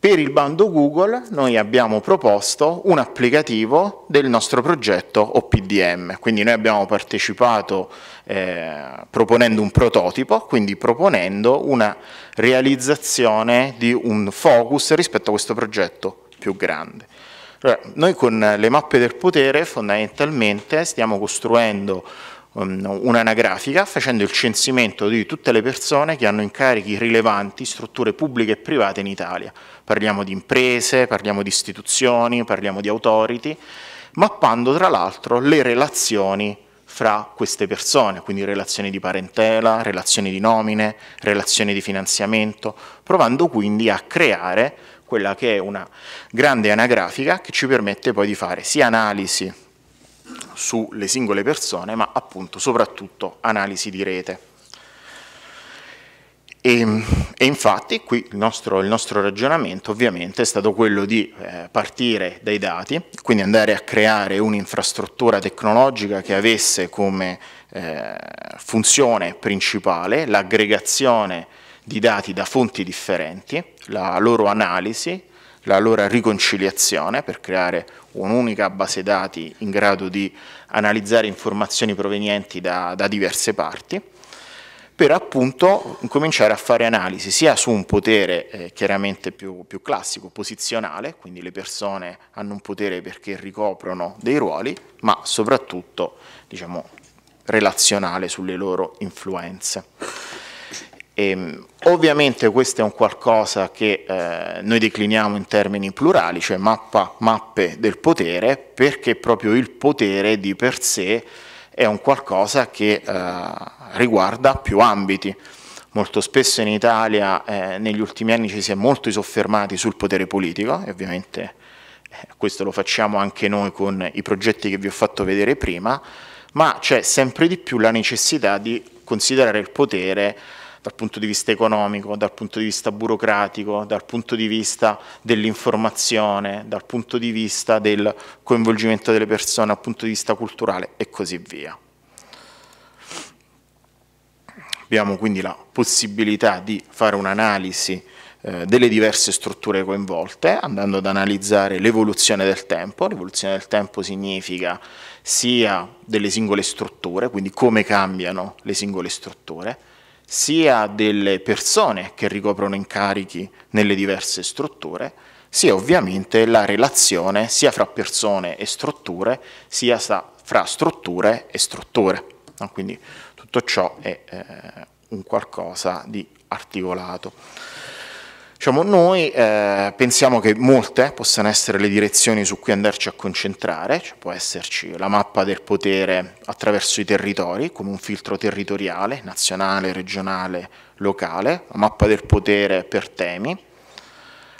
per il bando Google noi abbiamo proposto un applicativo del nostro progetto OPDM, quindi noi abbiamo partecipato eh, proponendo un prototipo, quindi proponendo una realizzazione di un focus rispetto a questo progetto più grande. Allora, noi con le mappe del potere fondamentalmente stiamo costruendo um, un'anagrafica facendo il censimento di tutte le persone che hanno incarichi rilevanti, strutture pubbliche e private in Italia parliamo di imprese, parliamo di istituzioni, parliamo di authority, mappando tra l'altro le relazioni fra queste persone, quindi relazioni di parentela, relazioni di nomine, relazioni di finanziamento, provando quindi a creare quella che è una grande anagrafica che ci permette poi di fare sia analisi sulle singole persone, ma appunto soprattutto analisi di rete. E, e, infatti qui il nostro, il nostro, ragionamento ovviamente è stato quello di eh, partire dai dati, quindi andare a creare un'infrastruttura tecnologica che avesse come eh, funzione principale l'aggregazione di dati da fonti differenti, la loro analisi, la loro riconciliazione per creare un'unica base dati in grado di analizzare informazioni provenienti da, da diverse parti per appunto cominciare a fare analisi sia su un potere eh, chiaramente più, più, classico, posizionale, quindi le persone hanno un potere perché ricoprono dei ruoli, ma soprattutto diciamo, relazionale sulle loro influenze. E, ehm, ovviamente questo è un qualcosa che eh, noi decliniamo in termini plurali, cioè mappa, mappe del potere, perché proprio il potere di per sé è un qualcosa che eh, riguarda più ambiti. Molto spesso in Italia eh, negli ultimi anni ci si è molto soffermati sul potere politico e ovviamente eh, questo lo facciamo anche noi con i progetti che vi ho fatto vedere prima, ma c'è sempre di più la necessità di considerare il potere dal punto di vista economico, dal punto di vista burocratico, dal punto di vista dell'informazione, dal punto di vista del coinvolgimento delle persone, dal punto di vista culturale e così via. Abbiamo quindi la possibilità di fare un'analisi eh, delle diverse strutture coinvolte, andando ad analizzare l'evoluzione del tempo. L'evoluzione del tempo significa sia delle singole strutture, quindi come cambiano le singole strutture, sia delle persone che ricoprono incarichi nelle diverse strutture, sia ovviamente la relazione sia fra persone e strutture, sia fra strutture e strutture. Quindi tutto ciò è eh, un qualcosa di articolato. Diciamo, noi eh, pensiamo che molte possano essere le direzioni su cui andarci a concentrare, cioè può esserci la mappa del potere attraverso i territori, come un filtro territoriale, nazionale, regionale, locale, la mappa del potere per temi,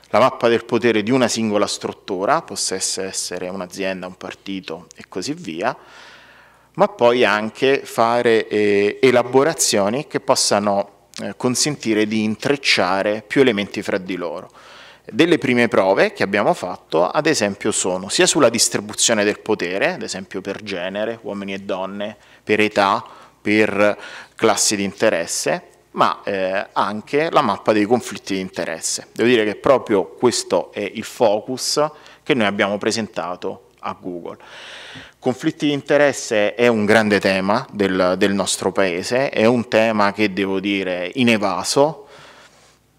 la mappa del potere di una singola struttura, possa essere un'azienda, un partito e così via, ma poi anche fare eh, elaborazioni che possano eh, consentire di intrecciare più elementi fra di loro. Delle prime prove che abbiamo fatto, ad esempio, sono sia sulla distribuzione del potere, ad esempio per genere, uomini e donne, per età, per classi di interesse, ma eh, anche la mappa dei conflitti di interesse. Devo dire che proprio questo è il focus che noi abbiamo presentato a Google. Conflitti di interesse è un grande tema del, del nostro paese, è un tema che devo dire inevaso.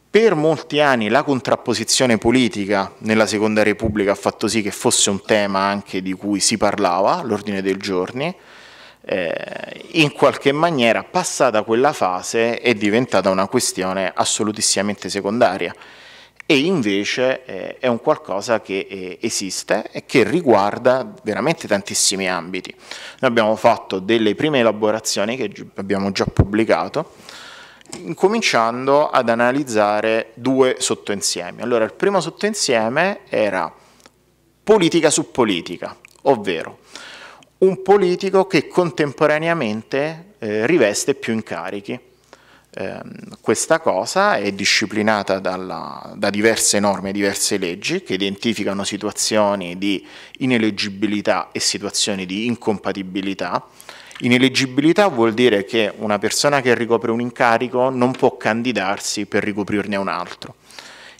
Per molti anni la contrapposizione politica nella Seconda Repubblica ha fatto sì che fosse un tema anche di cui si parlava, l'ordine del giorno. Eh, in qualche maniera, passata quella fase, è diventata una questione assolutissimamente secondaria e invece eh, è un qualcosa che eh, esiste e che riguarda veramente tantissimi ambiti. Noi abbiamo fatto delle prime elaborazioni che abbiamo già pubblicato, cominciando ad analizzare due sottoinsiemi. Allora, il primo sottoinsieme era politica su politica, ovvero un politico che contemporaneamente eh, riveste più incarichi. Ehm, questa cosa è disciplinata dalla, da diverse norme, diverse leggi che identificano situazioni di ineleggibilità e situazioni di incompatibilità. Ineleggibilità vuol dire che una persona che ricopre un incarico non può candidarsi per ricoprirne un altro.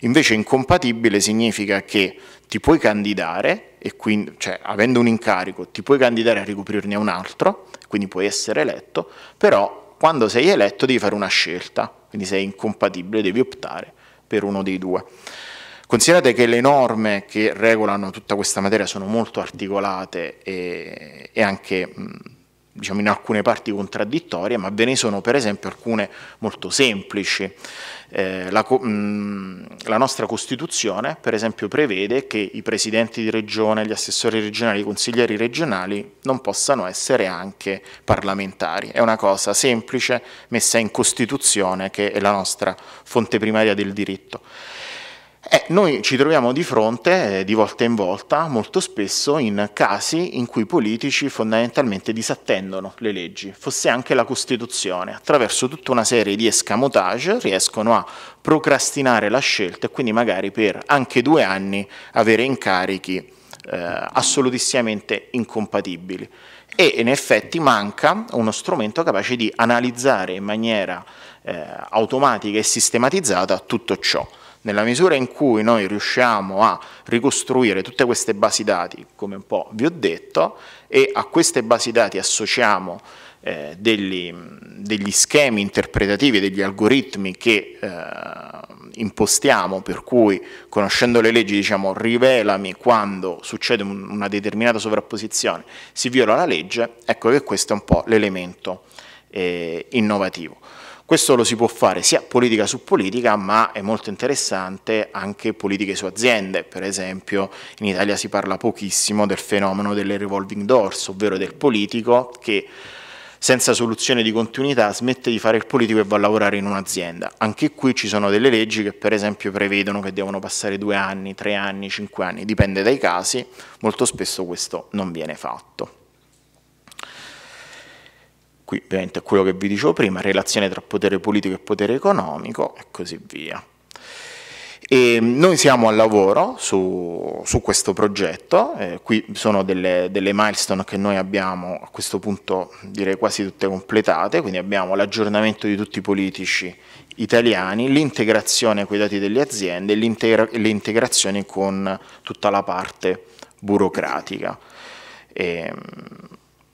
Invece incompatibile significa che ti puoi candidare, e quindi, cioè avendo un incarico ti puoi candidare a ricoprirne un altro, quindi puoi essere eletto, però quando sei eletto devi fare una scelta, quindi sei incompatibile, devi optare per uno dei due. Considerate che le norme che regolano tutta questa materia sono molto articolate e, e anche mh, diciamo, in alcune parti contraddittorie, ma ve ne sono per esempio alcune molto semplici. Eh, la, mh, mm, la, nostra Costituzione, per esempio, prevede che i presidenti di regione, gli assessori regionali, i consiglieri regionali non possano essere anche parlamentari. È una cosa semplice messa in Costituzione che è la nostra fonte primaria del diritto. Eh, noi ci troviamo di fronte, eh, di volta in volta, molto spesso in casi in cui i politici fondamentalmente disattendono le leggi, fosse anche la Costituzione, attraverso tutta una serie di escamotage riescono a procrastinare la scelta e quindi magari per anche due anni avere incarichi eh, assolutissimamente incompatibili. E in effetti manca uno strumento capace di analizzare in maniera eh, automatica e sistematizzata tutto ciò. Nella misura in cui noi riusciamo a ricostruire tutte queste basi dati, come un po' vi ho detto, e a queste basi dati associamo eh, degli, degli, schemi interpretativi, degli algoritmi che eh, impostiamo, per cui conoscendo le leggi diciamo rivelami quando succede un, una determinata sovrapposizione, si viola la legge, ecco che questo è un po' l'elemento eh, innovativo. Questo lo si può fare sia politica su politica, ma è molto interessante anche politiche su aziende. Per esempio in Italia si parla pochissimo del fenomeno delle revolving doors, ovvero del politico che senza soluzione di continuità smette di fare il politico e va a lavorare in un'azienda. Anche qui ci sono delle leggi che per esempio prevedono che devono passare due anni, tre anni, cinque anni, dipende dai casi, molto spesso questo non viene fatto qui ovviamente quello che vi dicevo prima, relazione tra potere politico e potere economico e così via. E noi siamo al lavoro su, su questo progetto, eh, qui sono delle, delle, milestone che noi abbiamo a questo punto direi quasi tutte completate, quindi abbiamo l'aggiornamento di tutti i politici italiani, l'integrazione con i dati delle aziende e l'integrazione con tutta la parte burocratica. E, ehm,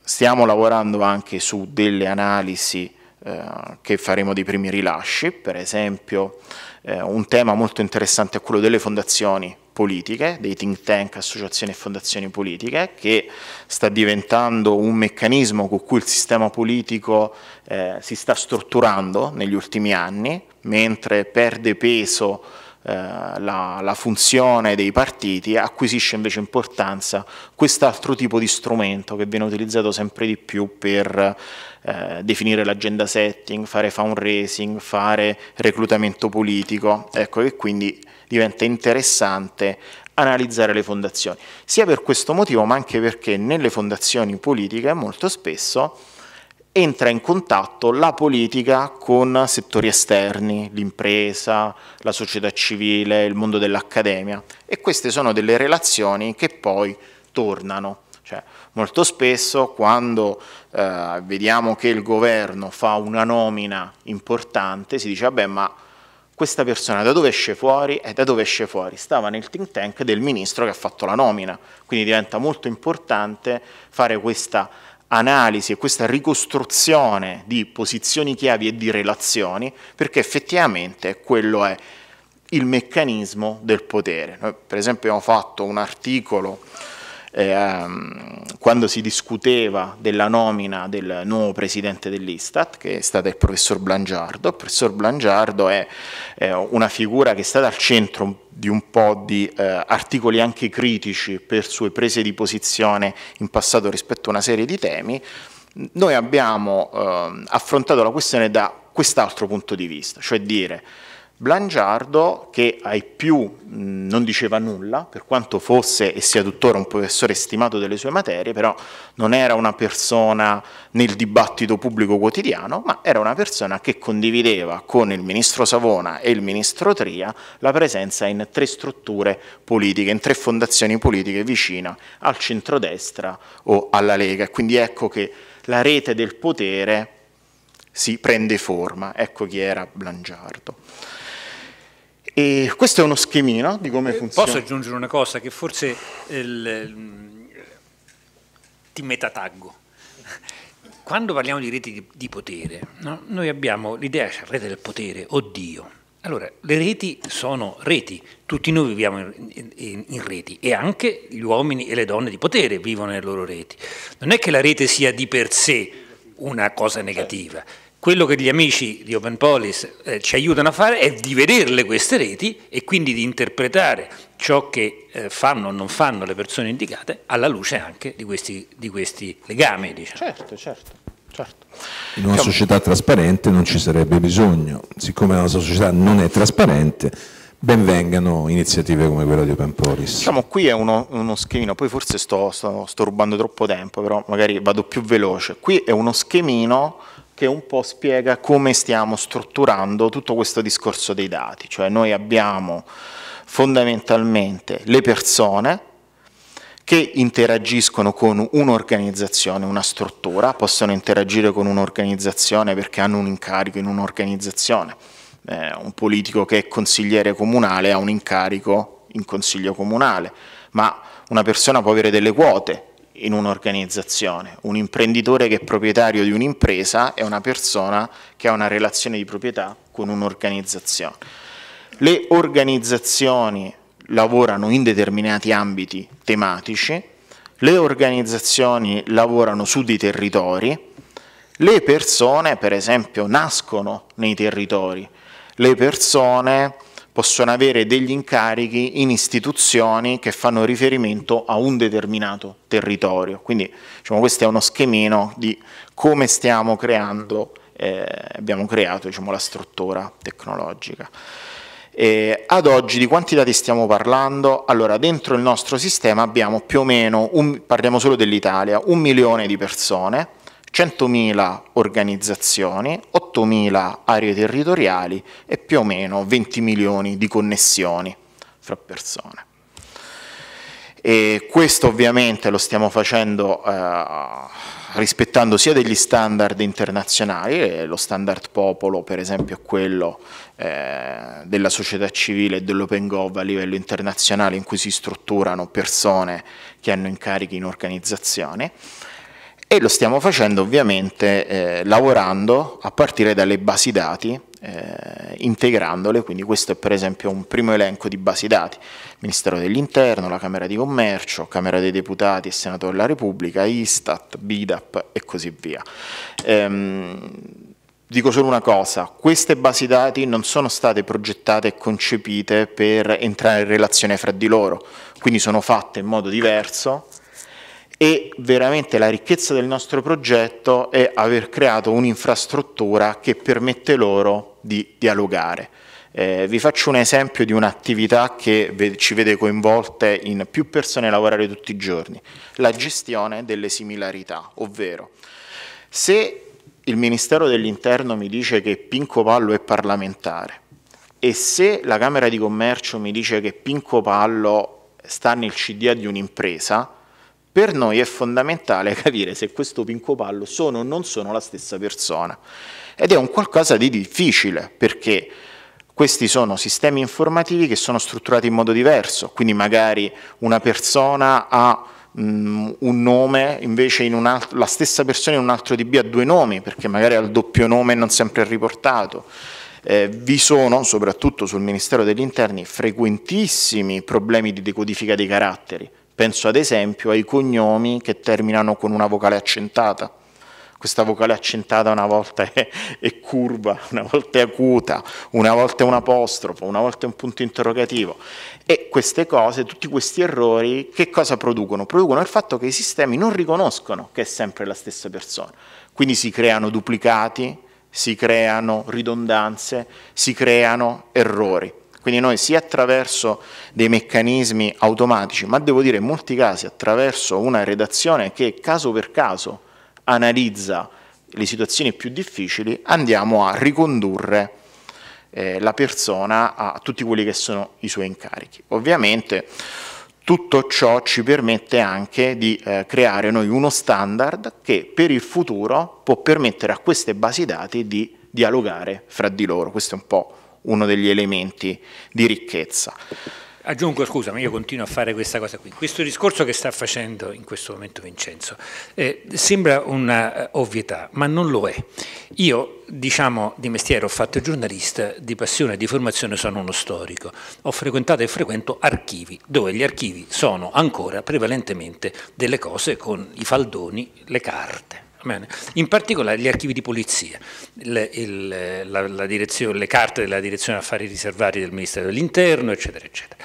Stiamo lavorando anche su delle analisi eh, che faremo dei primi rilasci, per esempio eh, un tema molto interessante è quello delle fondazioni politiche, dei think tank, associazioni e fondazioni politiche, che sta diventando un meccanismo con cui il sistema politico eh, si sta strutturando negli ultimi anni, mentre perde peso eh, la, la, funzione dei partiti, acquisisce invece importanza quest'altro tipo di strumento che viene utilizzato sempre di più per eh, definire l'agenda setting, fare fundraising, fare reclutamento politico, ecco che quindi diventa interessante analizzare le fondazioni, sia per questo motivo ma anche perché nelle fondazioni politiche molto spesso entra in contatto la politica con settori esterni, l'impresa, la società civile, il mondo dell'accademia e queste sono delle relazioni che poi tornano. Cioè, molto spesso quando eh, vediamo che il governo fa una nomina importante si dice vabbè ma questa persona da dove esce fuori? E eh, da dove esce fuori? Stava nel think tank del ministro che ha fatto la nomina, quindi diventa molto importante fare questa analisi e questa ricostruzione di posizioni chiavi e di relazioni, perché effettivamente quello è il meccanismo del potere. Noi per esempio abbiamo fatto un articolo eh, ehm, quando si discuteva della nomina del nuovo presidente dell'Istat, che è stato il professor Blangiardo. Il professor Blangiardo è, è una figura che è stata al centro di un po' di eh, articoli anche critici per sue prese di posizione in passato rispetto a una serie di temi. Noi abbiamo eh, affrontato la questione da quest'altro punto di vista, cioè dire Blangiardo, che ai più non diceva nulla, per quanto fosse e sia tuttora un professore stimato delle sue materie, però non era una persona nel dibattito pubblico quotidiano, ma era una persona che condivideva con il ministro Savona e il ministro Tria la presenza in tre strutture politiche, in tre fondazioni politiche vicine al centrodestra o alla Lega. E quindi ecco che la rete del potere si prende forma, ecco chi era Blangiardo. E questo è uno schemino di come eh, funziona. Posso aggiungere una cosa che forse il, ti metataggo. Quando parliamo di reti di, di potere, no? noi abbiamo l'idea, cioè, rete del potere, oddio. Allora, le reti sono reti, tutti noi viviamo in, in, in, reti e anche gli uomini e le donne di potere vivono nelle loro reti. Non è che la rete sia di per sé una cosa negativa quello che gli amici di Open Police eh, ci aiutano a fare è di vederle queste reti e quindi di interpretare ciò che eh, fanno o non fanno le persone indicate alla luce anche di questi, di questi legami. Diciamo. Certo, certo, certo. In una società trasparente non ci sarebbe bisogno, siccome la nostra società non è trasparente, benvengano iniziative come quella di Open Police. Diciamo qui è uno, uno schemino, poi forse sto, sto, sto rubando troppo tempo, però magari vado più veloce. Qui è uno schemino che un po' spiega come stiamo strutturando tutto questo discorso dei dati, cioè noi abbiamo fondamentalmente le persone che interagiscono con un'organizzazione, una struttura, possono interagire con un'organizzazione perché hanno un incarico in un'organizzazione. Eh, un politico che è consigliere comunale ha un incarico in consiglio comunale, ma una persona può avere delle quote in un'organizzazione. Un imprenditore che è proprietario di un'impresa è una persona che ha una relazione di proprietà con un'organizzazione. Le organizzazioni lavorano in determinati ambiti tematici, le organizzazioni lavorano su dei territori, le persone per esempio nascono nei territori, le persone possono avere degli incarichi in istituzioni che fanno riferimento a un determinato territorio. Quindi diciamo, questo è uno schemino di come stiamo creando, eh, abbiamo creato diciamo, la struttura tecnologica. Eh, ad oggi di quanti dati stiamo parlando? Allora, dentro il nostro sistema abbiamo più o meno, un, parliamo solo dell'Italia, un milione di persone 100.000 organizzazioni, 8.000 aree territoriali e più o meno 20 milioni di connessioni fra persone. E questo ovviamente lo stiamo facendo eh, rispettando sia degli standard internazionali, lo standard popolo per esempio è quello eh, della società civile e dell'OpenGov a livello internazionale in cui si strutturano persone che hanno incarichi in organizzazione, e lo stiamo facendo ovviamente eh, lavorando a partire dalle basi dati, eh, integrandole, quindi questo è per esempio un primo elenco di basi dati, Ministero dell'Interno, la Camera di Commercio, Camera dei Deputati e Senato della Repubblica, Istat, Bidap e così via. Ehm, dico solo una cosa, queste basi dati non sono state progettate e concepite per entrare in relazione fra di loro, quindi sono fatte in modo diverso e veramente la ricchezza del nostro progetto è aver creato un'infrastruttura che permette loro di dialogare. Eh, vi faccio un esempio di un'attività che ci vede coinvolte in più persone lavorare tutti i giorni, la gestione delle similarità, ovvero se il Ministero dell'Interno mi dice che Pinco Pallo è parlamentare e se la Camera di Commercio mi dice che Pinco Pallo sta nel CDA di un'impresa, per noi è fondamentale capire se questo Pinco Pallo sono o non sono la stessa persona. Ed è un qualcosa di difficile, perché questi sono sistemi informativi che sono strutturati in modo diverso, quindi magari una persona ha mh, un nome, invece in un la stessa persona in un altro DB ha due nomi, perché magari ha il doppio nome e non sempre è riportato. Eh, vi sono, soprattutto sul Ministero degli Interni, frequentissimi problemi di decodifica dei caratteri, Penso ad esempio ai cognomi che terminano con una vocale accentata. Questa vocale accentata una volta è, è curva, una volta è acuta, una volta è un apostrofo, una volta è un punto interrogativo. E queste cose, tutti questi errori, che cosa producono? Producono il fatto che i sistemi non riconoscono che è sempre la stessa persona. Quindi si creano duplicati, si creano ridondanze, si creano errori. Quindi noi sia attraverso dei meccanismi automatici, ma devo dire in molti casi attraverso una redazione che caso per caso analizza le situazioni più difficili, andiamo a ricondurre eh, la persona a tutti quelli che sono i suoi incarichi. Ovviamente tutto ciò ci permette anche di eh, creare noi uno standard che per il futuro può permettere a queste basi dati di dialogare fra di loro. Questo è un po' uno degli elementi di ricchezza. Aggiungo, scusami, io continuo a fare questa cosa qui. Questo discorso che sta facendo in questo momento Vincenzo eh, sembra una eh, ovvietà, ma non lo è. Io, diciamo, di mestiere ho fatto giornalista, di passione e di formazione sono uno storico. Ho frequentato e frequento archivi, dove gli archivi sono ancora prevalentemente delle cose con i faldoni, le carte. In particolare gli archivi di polizia, il, il, la, la le carte della direzione affari riservati del Ministero dell'Interno, eccetera, eccetera.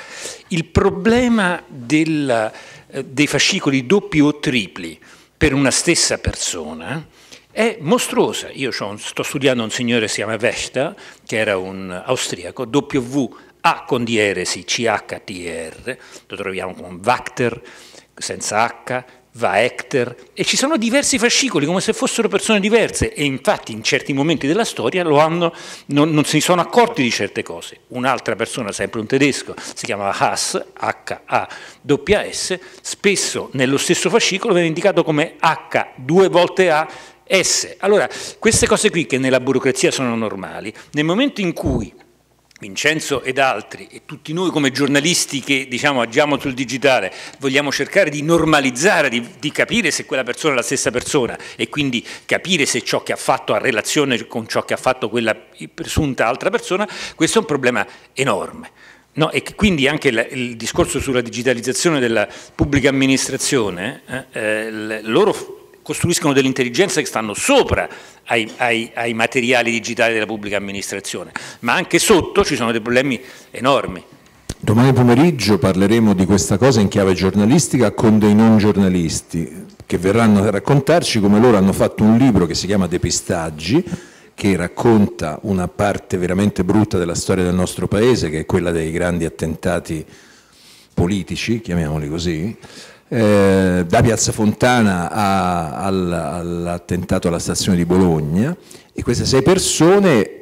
Il problema della, eh, dei fascicoli doppi o tripli per una stessa persona è mostruosa. Io sto studiando un signore che si chiama Vesta, che era un austriaco, W A con dieresi, C-H-T-R, lo troviamo con Vachter, senza H, va Hector e ci sono diversi fascicoli come se fossero persone diverse e infatti in certi momenti della storia hanno, non, non si sono accorti di certe cose. Un'altra persona, sempre un tedesco, si chiamava Haas, H-A-S, spesso nello stesso fascicolo viene indicato come H due volte A S. Allora, queste cose qui che nella burocrazia sono normali, nel momento in cui Vincenzo ed altri e tutti noi come giornalisti che diciamo, agiamo sul digitale vogliamo cercare di normalizzare, di, di, capire se quella persona è la stessa persona e quindi capire se ciò che ha fatto ha relazione con ciò che ha fatto quella presunta altra persona, questo è un problema enorme. No? e quindi anche il, il, discorso sulla digitalizzazione della pubblica amministrazione, eh, eh, loro costruiscono delle intelligenze che stanno sopra ai, ai, ai, materiali digitali della pubblica amministrazione, ma anche sotto ci sono dei problemi enormi. Domani pomeriggio parleremo di questa cosa in chiave giornalistica con dei non giornalisti che verranno a raccontarci come loro hanno fatto un libro che si chiama Depistaggi che racconta una parte veramente brutta della storia del nostro paese che è quella dei grandi attentati politici, chiamiamoli così, eh, da Piazza Fontana all'attentato alla stazione di Bologna e queste sei persone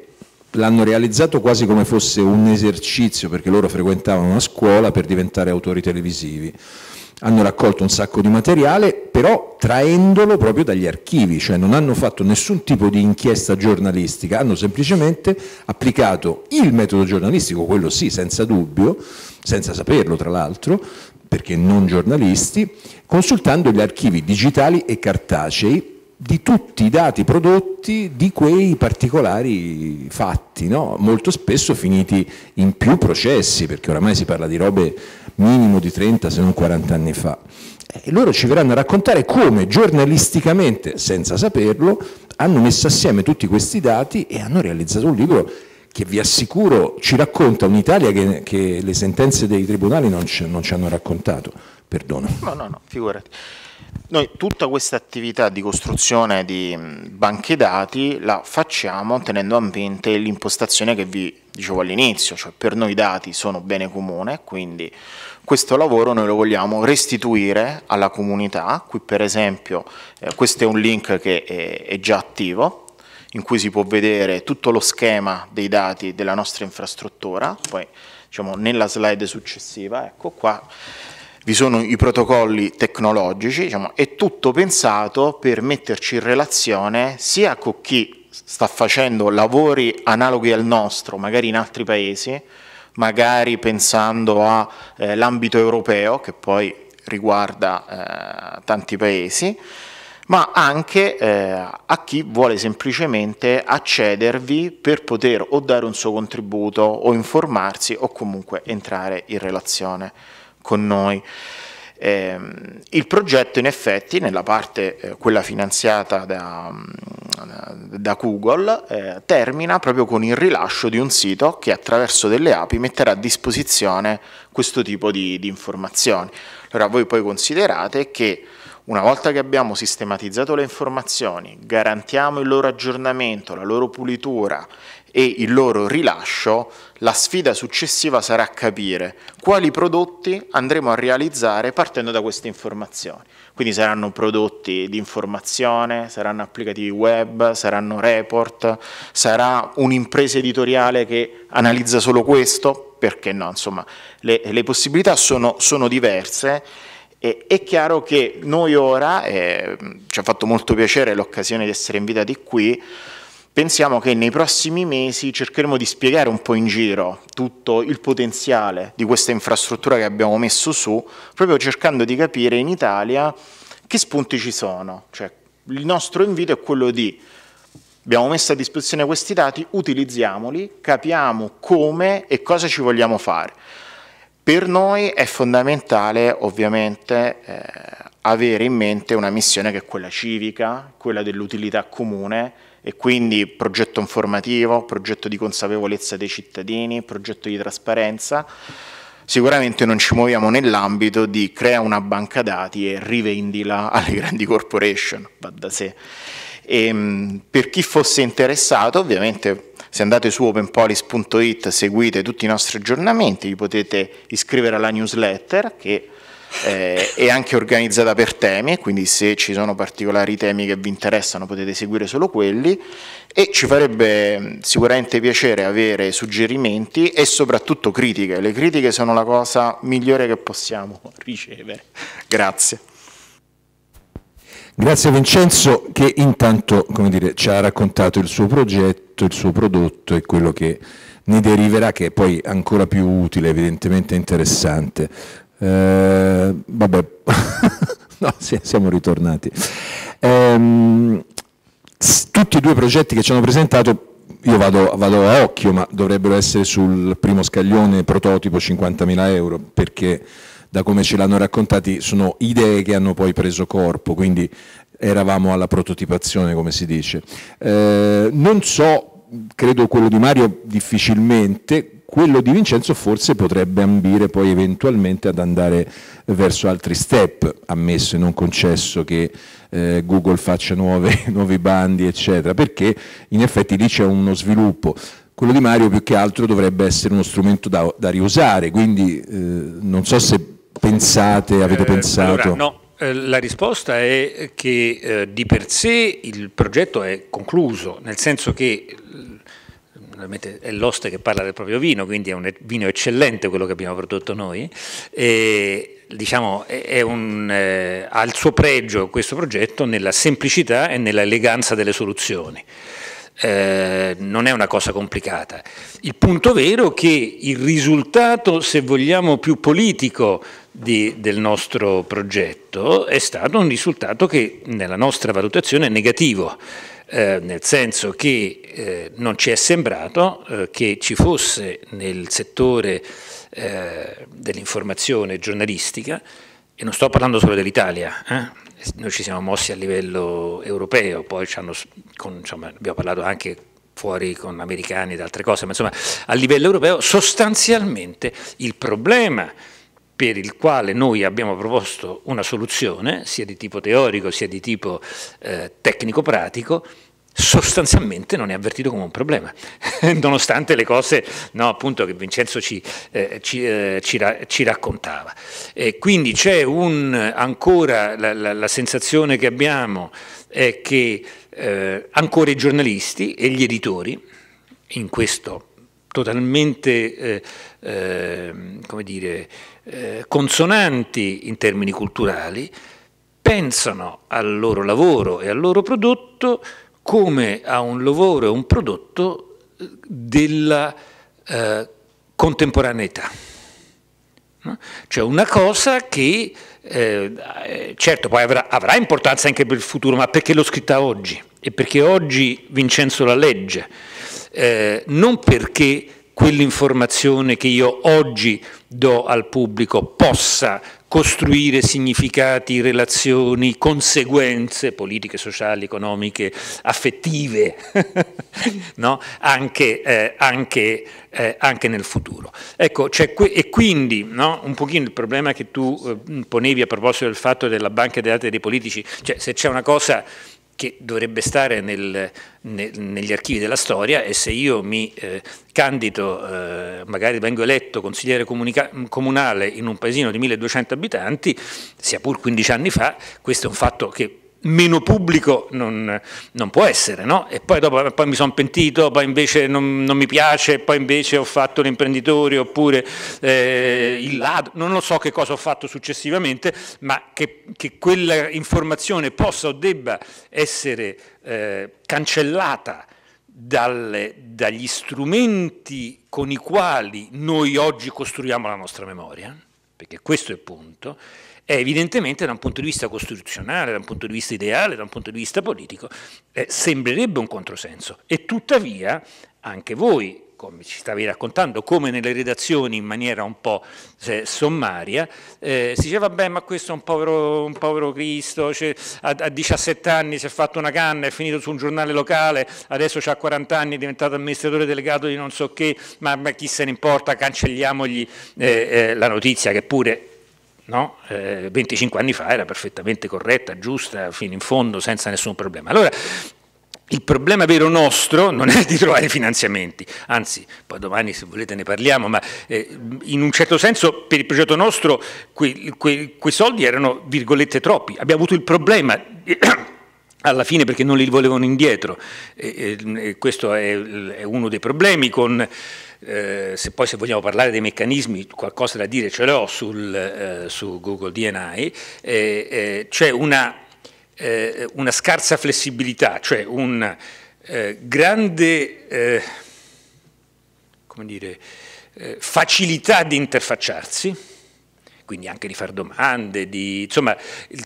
l'hanno realizzato quasi come fosse un esercizio perché loro frequentavano una scuola per diventare autori televisivi. Hanno raccolto un sacco di materiale, però traendolo proprio dagli archivi, cioè non hanno fatto nessun tipo di inchiesta giornalistica, hanno semplicemente applicato il metodo giornalistico, quello sì, senza dubbio, senza saperlo tra l'altro, perché non giornalisti, consultando gli archivi digitali e cartacei di tutti i dati prodotti di quei particolari fatti, no? molto spesso finiti in più processi, perché oramai si parla di robe minimo di 30 se non 40 anni fa. E loro ci verranno a raccontare come giornalisticamente, senza saperlo, hanno messo assieme tutti questi dati e hanno realizzato un libro che vi assicuro ci racconta un'Italia che, che, le sentenze dei tribunali non ci, non ci hanno raccontato, perdono. No, no, no, figurati. Noi tutta questa attività di costruzione di banche dati la facciamo tenendo a mente l'impostazione che vi dicevo all'inizio, cioè per noi i dati sono bene comune, quindi questo lavoro noi lo vogliamo restituire alla comunità, qui per esempio eh, questo è un link che è, è già attivo, in cui si può vedere tutto lo schema dei dati della nostra infrastruttura, poi diciamo, nella slide successiva, ecco qua, vi sono i protocolli tecnologici, diciamo, è tutto pensato per metterci in relazione sia con chi sta facendo lavori analoghi al nostro, magari in altri paesi, magari pensando all'ambito eh, europeo, che poi riguarda eh, tanti paesi, ma anche eh, a chi vuole semplicemente accedervi per poter o dare un suo contributo o informarsi o comunque entrare in relazione con noi. Eh, il progetto in effetti nella parte, eh, quella finanziata da, mm, da Google, eh, termina proprio con il rilascio di un sito che attraverso delle api metterà a disposizione questo tipo di, di informazioni. Allora voi poi considerate che una volta che abbiamo sistematizzato le informazioni, garantiamo il loro aggiornamento, la loro pulitura e il loro rilascio, la sfida successiva sarà capire quali prodotti andremo a realizzare partendo da queste informazioni. Quindi saranno prodotti di informazione, saranno applicativi web, saranno report, sarà un'impresa editoriale che analizza solo questo, perché no? Insomma, le, le possibilità sono, sono diverse e, è chiaro che noi ora, eh, ci ha fatto molto piacere l'occasione di essere invitati qui, pensiamo che nei prossimi mesi cercheremo di spiegare un po' in giro tutto il potenziale di questa infrastruttura che abbiamo messo su, proprio cercando di capire in Italia che spunti ci sono. Cioè, il nostro invito è quello di abbiamo messo a disposizione questi dati, utilizziamoli, capiamo come e cosa ci vogliamo fare. Per noi è fondamentale ovviamente eh, avere in mente una missione che è quella civica, quella dell'utilità comune e quindi progetto informativo, progetto di consapevolezza dei cittadini, progetto di trasparenza. Sicuramente non ci muoviamo nell'ambito di crea una banca dati e rivendila alle grandi corporation, va da sé. E, ehm, per chi fosse interessato ovviamente se andate su openpolis.it seguite tutti i nostri aggiornamenti, vi potete iscrivere alla newsletter che eh, è anche organizzata per temi, quindi se ci sono particolari temi che vi interessano potete seguire solo quelli e ci farebbe mm, sicuramente piacere avere suggerimenti e soprattutto critiche. Le critiche sono la cosa migliore che possiamo ricevere. Grazie. Grazie a Vincenzo che intanto dire, ci ha raccontato il suo progetto, il suo prodotto e quello che ne deriverà che è poi ancora più utile, evidentemente interessante. Eh, vabbè, no, siamo ritornati. Eh, tutti e due i progetti che ci hanno presentato io vado, vado, a occhio, ma dovrebbero essere sul primo scaglione prototipo 50.000 euro, perché da come ce l'hanno raccontati, sono idee che hanno poi preso corpo, quindi eravamo alla prototipazione, come si dice. Eh, non so, credo quello di Mario difficilmente, quello di Vincenzo forse potrebbe ambire poi eventualmente ad andare verso altri step, ammesso e non concesso che eh, Google faccia nuove, nuovi bandi, eccetera, perché in effetti lì c'è uno sviluppo quello di Mario più che altro dovrebbe essere uno strumento da, da riusare, quindi eh, non so se pensate, avete eh, pensato? Allora, no, eh, la risposta è che eh, di per sé il progetto è concluso, nel senso che eh, è l'oste che parla del proprio vino, quindi è un vino eccellente quello che abbiamo prodotto noi. E, diciamo, un, eh, ha il suo pregio questo progetto nella semplicità e nell'eleganza delle soluzioni. Eh, non è una cosa complicata. Il punto vero è che il risultato, se vogliamo, più politico di, del nostro progetto è stato un risultato che nella nostra valutazione è negativo, eh, nel senso che eh, non ci è sembrato eh, che ci fosse nel settore eh, dell'informazione giornalistica, e non sto parlando solo dell'Italia, eh, noi ci siamo mossi a livello europeo, poi con, insomma, abbiamo parlato anche fuori con americani ed altre cose, ma insomma a livello europeo sostanzialmente il problema per il quale noi abbiamo proposto una soluzione, sia di tipo teorico sia di tipo eh, tecnico-pratico, sostanzialmente non è avvertito come un problema, nonostante le cose no, appunto, che Vincenzo ci, eh, ci, eh, ci, ra ci raccontava. E quindi c'è ancora la, la, la, sensazione che abbiamo è che eh, ancora i giornalisti e gli editori, in questo totalmente eh, Ehm, come dire, eh, consonanti in termini culturali, pensano al loro lavoro e al loro prodotto come a un lavoro e un prodotto eh, della eh, contemporaneità. No? Cioè una cosa che eh, eh, certo poi avrà, avrà, importanza anche per il futuro, ma perché l'ho scritta oggi e perché oggi Vincenzo la legge, eh, non perché quell'informazione che io oggi do al pubblico possa costruire significati, relazioni, conseguenze politiche, sociali, economiche, affettive, no? anche, eh, anche, eh, anche, nel futuro. Ecco, cioè, e quindi no? un pochino il problema che tu eh, ponevi a proposito del fatto della banca dei dati dei politici, cioè se c'è una cosa che dovrebbe stare nel, ne, negli archivi della storia e se io mi eh, candido, eh, magari vengo eletto consigliere comunale in un paesino di 1200 abitanti, sia pur 15 anni fa, questo è un fatto che meno pubblico non, non può essere, no? E poi, dopo, poi mi sono pentito, poi invece non, non, mi piace, poi invece ho fatto l'imprenditore oppure eh, il ladro, non lo so che cosa ho fatto successivamente, ma che, che quella informazione possa o debba essere eh, cancellata dalle, dagli strumenti con i quali noi oggi costruiamo la nostra memoria, perché questo è il punto, eh, evidentemente da un punto di vista costituzionale, da un punto di vista ideale, da un punto di vista politico, eh, sembrerebbe un controsenso. E tuttavia anche voi, come ci stavi raccontando, come nelle redazioni in maniera un po' cioè, sommaria, eh, si diceva, beh, ma questo è un povero, un povero Cristo, cioè, a, a, 17 anni si è fatto una canna, è finito su un giornale locale, adesso ha 40 anni, è diventato amministratore delegato di non so che, ma, ma chi se ne importa, cancelliamogli eh, eh, la notizia che pure No? Eh, 25 anni fa era perfettamente corretta, giusta, fino in fondo, senza nessun problema. Allora, il problema vero nostro non è di trovare finanziamenti, anzi, poi domani se volete ne parliamo, ma eh, in un certo senso per il progetto nostro que, que, quei soldi erano virgolette troppi. Abbiamo avuto il problema... Di alla fine perché non li volevano indietro. E, e questo è, è, uno dei problemi con, eh, se poi se vogliamo parlare dei meccanismi, qualcosa da dire ce l'ho sul, eh, su Google DNA eh, eh, c'è una, eh, una, scarsa flessibilità, cioè un eh, grande dire, facilità di interfacciarsi, quindi anche di fare domande, di, insomma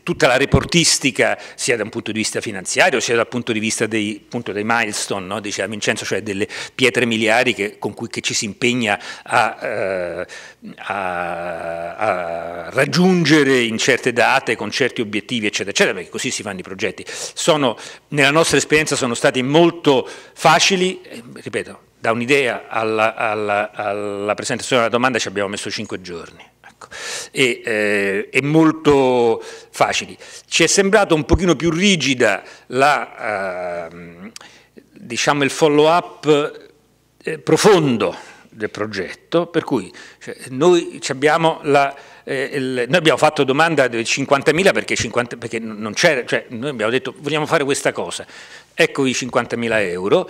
tutta la reportistica sia da un punto di vista finanziario sia dal punto di vista dei, appunto, dei milestone, no? diceva Vincenzo, cioè delle pietre miliari che, con cui ci si impegna a, eh, a, a, raggiungere in certe date, con certi obiettivi, eccetera, eccetera, perché così si fanno i progetti. Sono, nella nostra esperienza sono stati molto facili, eh, ripeto, da un'idea alla, alla, alla presentazione della domanda ci abbiamo messo cinque giorni. Ecco. E, eh, è molto facili. Ci è sembrato un pochino più rigida la, eh, diciamo il follow-up eh, profondo del progetto, per cui cioè, noi, abbiamo la, eh, il, noi, abbiamo fatto domanda di 50.000 perché, 50, perché non c'era, cioè, noi abbiamo detto vogliamo fare questa cosa, ecco i 50.000 euro,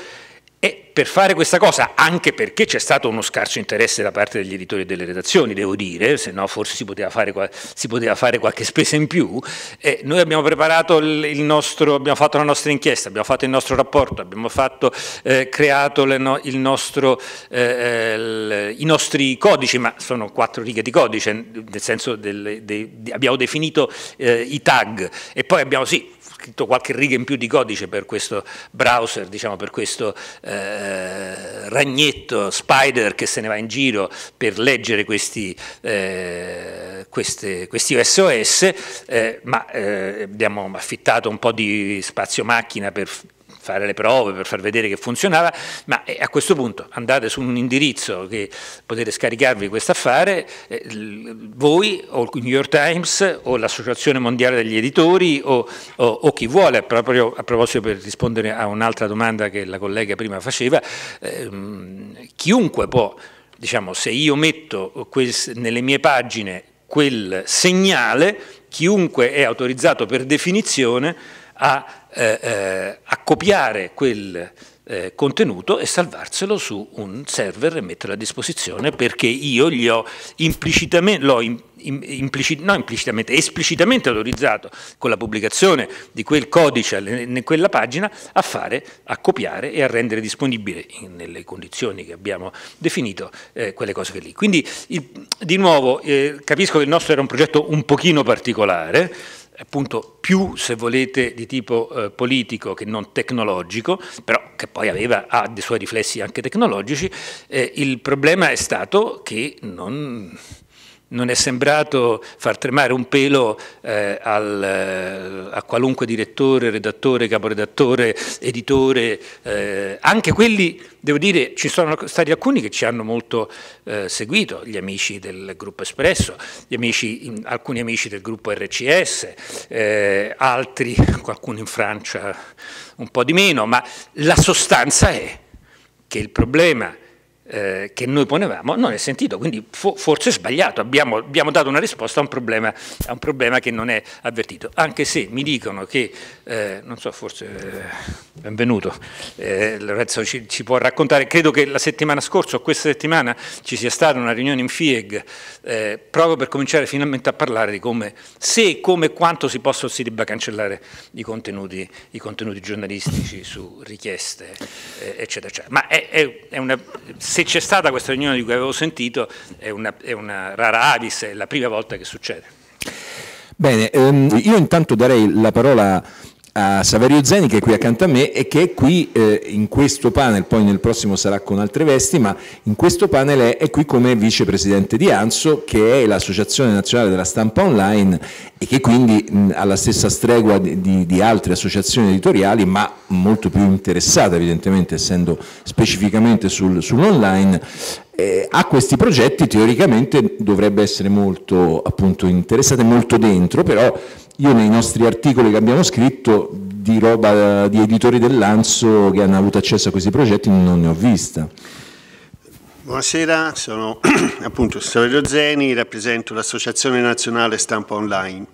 e per fare questa cosa, anche perché c'è stato uno scarso interesse da parte degli editori e delle redazioni, devo dire, se no forse si poteva fare, si poteva fare qualche spesa in più, eh, noi abbiamo preparato il nostro, abbiamo fatto la nostra inchiesta, abbiamo fatto il nostro rapporto, abbiamo fatto, eh, creato no, nostro, eh, eh i nostri codici, ma sono quattro righe di codice, nel senso del, de, de, abbiamo definito eh, i tag e poi abbiamo sì, scritto qualche riga in più di codice per questo browser, diciamo, per questo eh, ragnetto spider che se ne va in giro per leggere questi, eh, queste, questi SOS, eh, ma eh, abbiamo affittato un po' di spazio macchina per fare le prove per far vedere che funzionava, ma eh, a questo punto andate su un indirizzo che potete scaricarvi questo affare, eh, voi o il New York Times o l'Associazione Mondiale degli Editori o, o, o chi vuole, proprio a proposito per rispondere a un'altra domanda che la collega prima faceva, ehm, chiunque può, diciamo, se io metto quel, nelle mie pagine quel segnale, chiunque è autorizzato per definizione a eh, eh accopiare quel eh, contenuto e salvarselo su un server e metterlo a disposizione perché io gli ho implicitamente, l'ho implicit, no, implicitamente, esplicitamente autorizzato con la pubblicazione di quel codice in quella pagina a fare, a copiare e a rendere disponibile in, nelle condizioni che abbiamo definito eh, quelle cose che lì. Quindi il, di nuovo eh, capisco che il nostro era un progetto un pochino particolare, appunto più, se volete, di tipo eh, politico che non tecnologico, però che poi aveva, ha dei suoi riflessi anche tecnologici, eh, il problema è stato che non non è sembrato far tremare un pelo eh, al, eh, a qualunque direttore, redattore, caporedattore, editore, eh, anche quelli, devo dire, ci sono stati alcuni che ci hanno molto eh, seguito, gli amici del gruppo Espresso, amici, alcuni amici del gruppo RCS, eh, altri, qualcuno in Francia un po' di meno, ma la sostanza è che il problema eh, che noi ponevamo non è sentito, quindi fo forse è sbagliato, abbiamo, abbiamo, dato una risposta a un, problema, a un, problema, che non è avvertito, anche se mi dicono che, eh, non so, forse eh, benvenuto, eh, Lorenzo ci, ci, può raccontare, credo che la settimana scorsa o questa settimana ci sia stata una riunione in FIEG eh, proprio per cominciare finalmente a parlare di come, se, come e quanto si possa o si debba cancellare i contenuti, i contenuti giornalistici su richieste, eh, eccetera, eccetera. Ma è, è, è una se c'è stata questa riunione di cui avevo sentito è una, è una rara avis, è la prima volta che succede. Bene, ehm, io intanto darei la parola a Saverio Zeni che è qui accanto a me e che è qui eh, in questo panel, poi nel prossimo sarà con altre vesti, ma in questo panel è, è qui come vicepresidente di ANSO che è l'Associazione Nazionale della Stampa Online e che quindi mh, la stessa stregua di, di, di, altre associazioni editoriali ma molto più interessata evidentemente essendo specificamente sul, sull'online eh, a questi progetti teoricamente dovrebbe essere molto appunto interessata e molto dentro però io nei nostri articoli che abbiamo scritto di roba di editori dell'Anso che hanno avuto accesso a questi progetti non ne ho vista. Buonasera, sono appunto Saverio Zeni, rappresento l'Associazione Nazionale Stampa Online.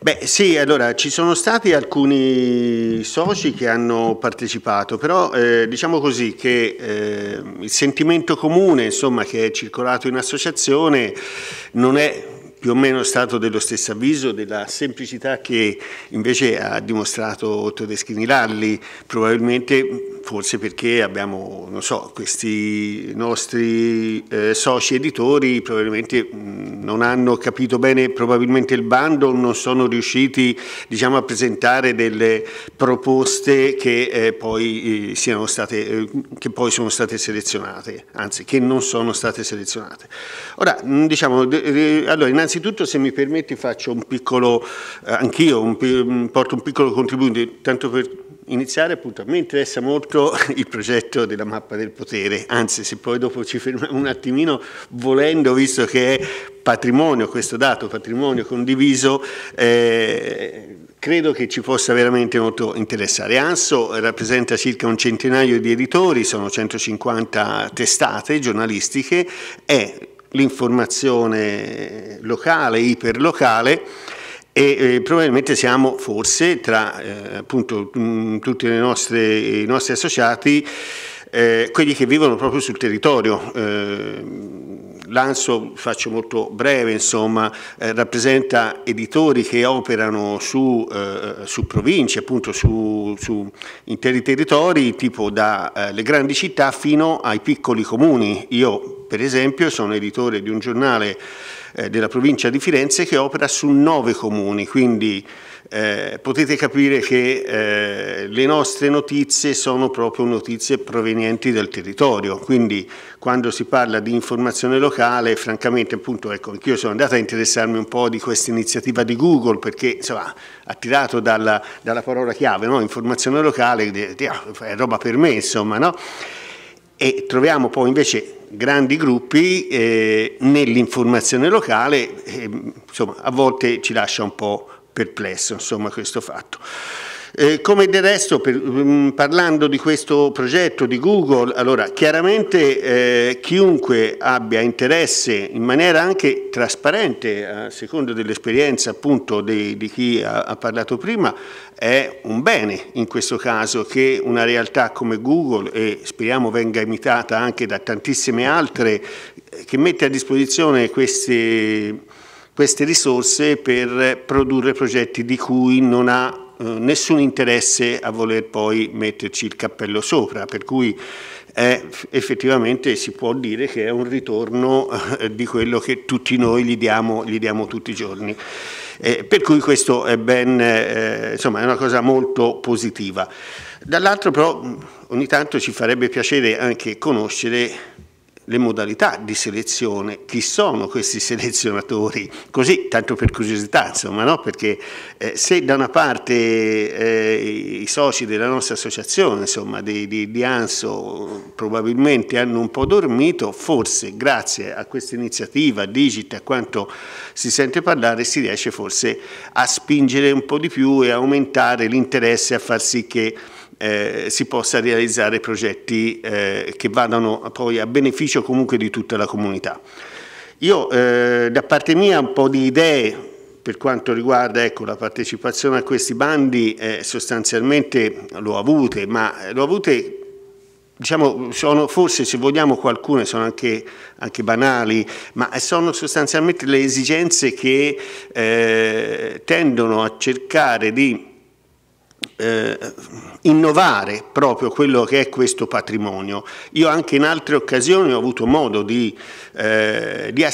Beh sì, allora ci sono stati alcuni soci che hanno partecipato, però eh, diciamo così che eh, il sentimento comune insomma, che è circolato in associazione non è più o meno stato dello stesso avviso della semplicità che invece ha dimostrato Todeschini Lalli, probabilmente forse perché abbiamo, non so, questi nostri eh, soci editori probabilmente mh, mm, non hanno capito bene probabilmente il bando, non sono riusciti diciamo, a presentare delle proposte che, eh, poi, eh, siano state, eh, che poi sono state selezionate, anzi che non sono state selezionate. Ora, mm, diciamo, allora, innanzitutto innanzitutto se mi permetti faccio un piccolo, eh, anch'io mm, porto un piccolo contributo, tanto per iniziare appunto a me interessa molto il progetto della mappa del potere, anzi se poi dopo ci fermiamo un attimino volendo, visto che è patrimonio questo dato, patrimonio condiviso, eh, credo che ci possa veramente molto interessare. ANSO rappresenta circa un centinaio di editori, sono 150 testate giornalistiche, è l'informazione locale, iperlocale e eh, probabilmente siamo forse tra eh, appunto mm, tutti i nostri associati eh, quelli che vivono proprio sul territorio eh, L'ANSO, faccio molto breve, insomma, eh, rappresenta editori che operano su, eh, su province, appunto su, su, interi territori, tipo dalle eh, grandi città fino ai piccoli comuni. Io, per esempio, sono editore di un giornale eh, della provincia di Firenze che opera su nove comuni, quindi eh, potete capire che eh, le nostre notizie sono proprio notizie provenienti dal territorio, quindi quando si parla di informazione locale, francamente appunto, ecco, io sono andato a interessarmi un po' di questa iniziativa di Google perché insomma, attirato dalla, dalla parola chiave, no? informazione locale, ah, è roba per me insomma, no? e troviamo poi invece grandi gruppi eh, nell'informazione locale, eh, insomma a volte ci lascia un po' perplesso insomma, questo fatto. Eh, come del resto, per, mh, mm, parlando di questo progetto di Google, allora chiaramente eh, chiunque abbia interesse in maniera anche trasparente, a seconda dell'esperienza appunto di, di chi ha, ha, parlato prima, è un bene in questo caso che una realtà come Google, e speriamo venga imitata anche da tantissime altre, eh, che mette a disposizione queste queste risorse per produrre progetti di cui non ha eh, nessun interesse a voler poi metterci il cappello sopra, per cui è, eh, effettivamente si può dire che è un ritorno eh, di quello che tutti noi gli diamo, gli diamo tutti i giorni. Eh, per cui questo è, ben, eh, insomma, è una cosa molto positiva. Dall'altro però ogni tanto ci farebbe piacere anche conoscere le modalità di selezione, chi sono questi selezionatori, così tanto per curiosità, insomma, no? perché eh, se da una parte eh, i soci della nostra associazione, insomma, di, di, di, ANSO, probabilmente hanno un po' dormito, forse grazie a questa iniziativa Digit, a quanto si sente parlare, si riesce forse a spingere un po' di più e aumentare l'interesse a far sì che eh, si possa realizzare progetti eh, che vadano poi a beneficio comunque di tutta la comunità. Io eh, da parte mia un po' di idee per quanto riguarda ecco, la partecipazione a questi bandi eh, sostanzialmente l'ho avute, ma l'ho avute diciamo, sono forse se vogliamo alcune sono anche, anche, banali, ma sono sostanzialmente le esigenze che eh, tendono a cercare di eh, innovare proprio quello che è questo patrimonio. Io anche in altre occasioni ho avuto modo di, eh, di,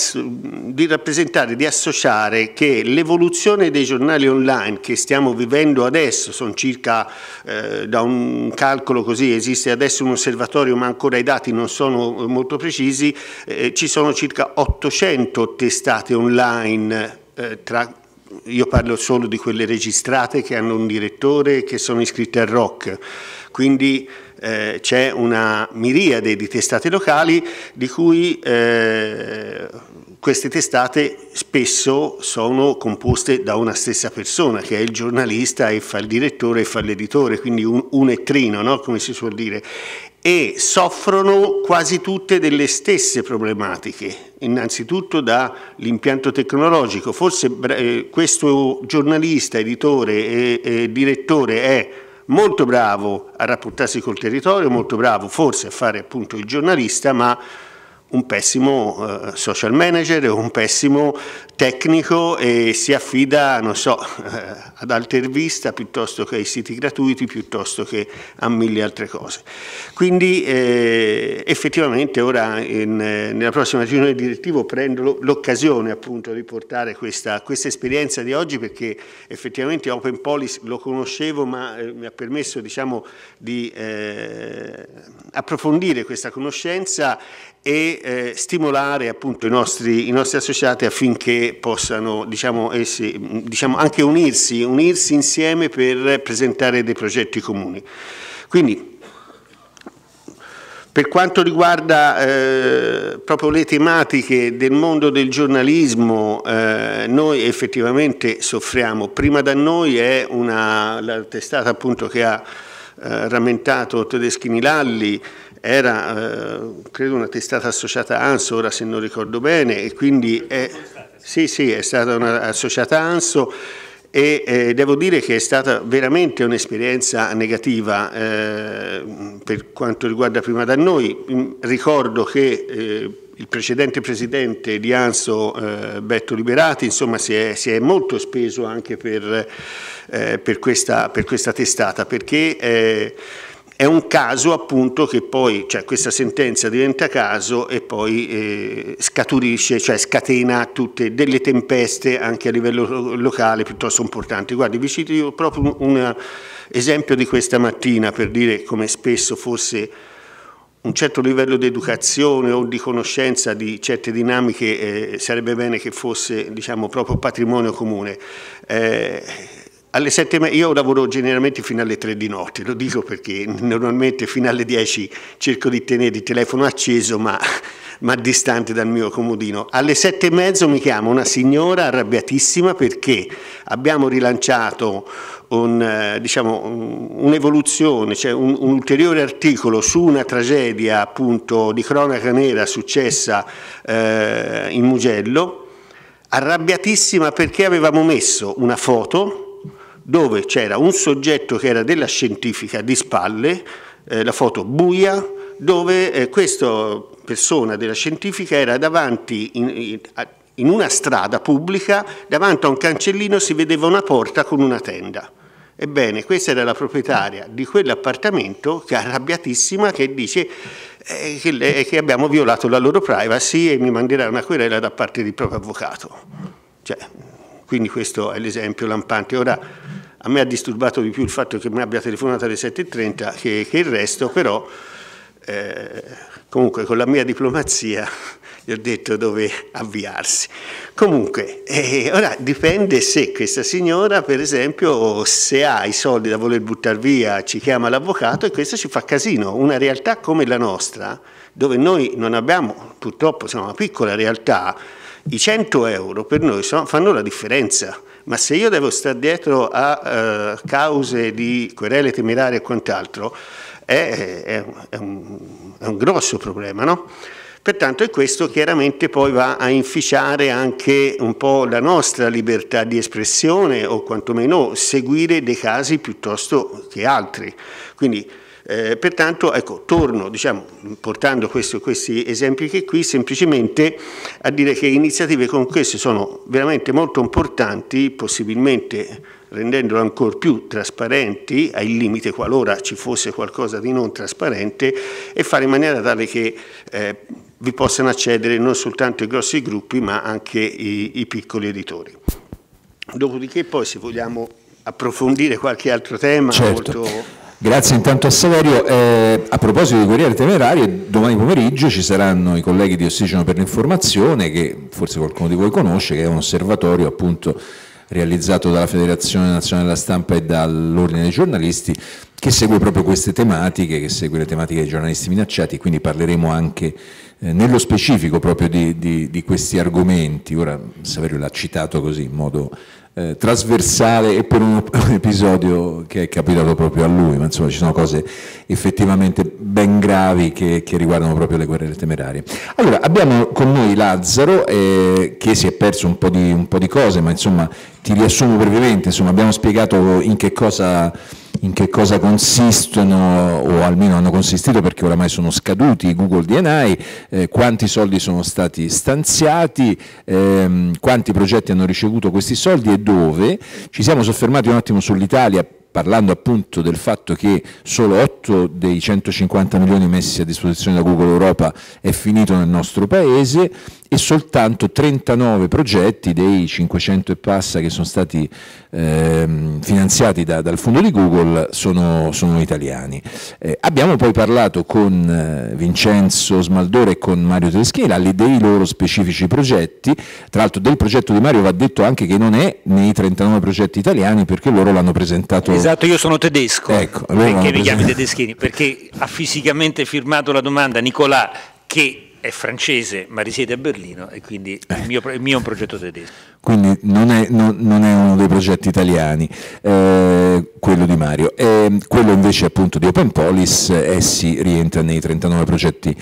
di rappresentare, di associare che l'evoluzione dei giornali online che stiamo vivendo adesso, sono circa, eh, da un calcolo così, esiste adesso un osservatorio ma ancora i dati non sono eh, molto precisi, eh, ci sono circa 800 testate online eh, tra io parlo solo di quelle registrate che hanno un direttore e che sono iscritte al ROC, quindi eh, c'è una miriade di testate locali di cui eh, queste testate spesso sono composte da una stessa persona che è il giornalista e fa il direttore e fa l'editore, quindi un, un ettrino, no? come si suol dire e soffrono quasi tutte delle stesse problematiche, innanzitutto dall'impianto tecnologico. Forse eh, questo giornalista, editore e eh, direttore è molto bravo a rapportarsi col territorio, molto bravo forse a fare appunto il giornalista, ma un pessimo eh, social manager, un pessimo tecnico e si affida, non so, eh, ad Altervista piuttosto che ai siti gratuiti, piuttosto che a mille altre cose. Quindi eh, effettivamente ora in, eh, nella prossima riunione di direttivo prendo l'occasione appunto di portare questa, questa, esperienza di oggi perché effettivamente Open Police lo conoscevo ma eh, mi ha permesso diciamo di eh, approfondire questa conoscenza e eh, stimolare appunto i nostri, i nostri, associati affinché possano diciamo, essi, diciamo anche unirsi, unirsi insieme per presentare dei progetti comuni. Quindi per quanto riguarda eh, proprio le tematiche del mondo del giornalismo, eh, noi effettivamente soffriamo. Prima da noi è una, la testata appunto che ha eh, rammentato Tedeschini Lalli, era eh, credo una testata associata a ANSO, ora se non ricordo bene, e quindi è, sì, sì, è stata una, associata a ANSO e eh, devo dire che è stata veramente un'esperienza negativa eh, per quanto riguarda prima da noi. Mm, ricordo che eh, il precedente presidente di Anso, eh, Betto Liberati, insomma, si è, si è, molto speso anche per, eh, per, questa, per questa, testata, perché è un caso appunto che poi, cioè questa sentenza diventa caso e poi eh, scaturisce, cioè scatena tutte delle tempeste anche a livello locale piuttosto importanti. Guardi, vi cito proprio un esempio di questa mattina per dire come spesso fosse un certo livello di educazione o di conoscenza di certe dinamiche eh, sarebbe bene che fosse diciamo, proprio patrimonio comune. Eh, alle 7, io lavoro generalmente fino alle tre di notte, lo dico perché normalmente fino alle dieci cerco di tenere il telefono acceso ma, ma distante dal mio comodino. Alle sette e mezzo mi chiama una signora arrabbiatissima perché abbiamo rilanciato un, eh, diciamo, un'evoluzione, cioè un, un, ulteriore articolo su una tragedia appunto di cronaca nera successa eh, in Mugello, arrabbiatissima perché avevamo messo una foto dove c'era un soggetto che era della scientifica di spalle, eh, la foto buia, dove eh, questa persona della scientifica era davanti in, in, in una strada pubblica, davanti a un cancellino si vedeva una porta con una tenda. Ebbene, questa era la proprietaria di quell'appartamento che è arrabbiatissima che dice eh, che, le, eh, che, abbiamo violato la loro privacy e mi manderà una querela da parte del proprio avvocato. Cioè, quindi questo è l'esempio lampante. Ora, a me ha disturbato di più il fatto che mi abbia telefonato alle 7.30 che, che il resto, però eh, comunque con la mia diplomazia gli ho detto dove avviarsi. Comunque, eh, ora dipende se questa signora, per esempio, se ha i soldi da voler buttare via, ci chiama l'avvocato e questo ci fa casino. Una realtà come la nostra, dove noi non abbiamo, purtroppo siamo una piccola realtà, i 100 euro per noi sono, fanno la differenza, ma se io devo stare dietro a eh, cause di querele temerarie e quant'altro, è, è, è, un, è, un, grosso problema, no? Pertanto è questo chiaramente poi va a inficiare anche un po' la nostra libertà di espressione o quantomeno seguire dei casi piuttosto che altri. Quindi eh, pertanto, ecco, torno, diciamo, portando questo, questi esempi che qui, semplicemente a dire che iniziative come queste sono veramente molto importanti, possibilmente rendendole ancora più trasparenti, ai limite qualora ci fosse qualcosa di non trasparente, e fare in maniera tale che eh, vi possano accedere non soltanto i grossi gruppi, ma anche i, i piccoli editori. Dopodiché poi, se vogliamo approfondire qualche altro tema certo. molto Grazie intanto a Saverio. Eh, a proposito di Corriere Temerarie, domani pomeriggio ci saranno i colleghi di Ossigeno per l'informazione, che forse qualcuno di voi conosce, che è un osservatorio appunto realizzato dalla Federazione Nazionale della Stampa e dall'Ordine dei Giornalisti, che segue proprio queste tematiche, che segue le tematiche dei giornalisti minacciati, quindi parleremo anche eh, nello specifico proprio di, di, di, questi argomenti. Ora Saverio l'ha citato così in modo eh, trasversale e per un, episodio che è capitato proprio a lui, ma insomma ci sono cose effettivamente ben gravi che, che riguardano proprio le guerre temerarie. Allora, abbiamo con noi Lazzaro eh, che si è perso un po, di, un po' di cose, ma insomma ti riassumo brevemente, insomma abbiamo spiegato in che cosa in che cosa consistono, o almeno hanno consistito perché oramai sono scaduti i Google DNI, eh, quanti soldi sono stati stanziati, ehm, quanti progetti hanno ricevuto questi soldi e dove. Ci siamo soffermati un attimo sull'Italia parlando appunto del fatto che solo 8 dei 150 milioni messi a disposizione da Google Europa è finito nel nostro paese e soltanto 39 progetti dei 500 e passa che sono stati ehm, finanziati da, dal fondo di Google sono, sono italiani. Eh, abbiamo poi parlato con eh, Vincenzo Smaldore e con Mario Teschelli dei loro specifici progetti, tra l'altro del progetto di Mario va detto anche che non è nei 39 progetti italiani perché loro l'hanno presentato Esatto, io sono tedesco. Ecco, perché mi chiami tedeschini? Perché ha fisicamente firmato la domanda Nicolà che è francese ma risiede a Berlino e quindi il eh. mio, il mio è un progetto tedesco. Quindi non è, non, non è uno dei progetti italiani, eh, quello di Mario. Eh, quello invece appunto di Open Polis, essi eh, rientra nei 39 progetti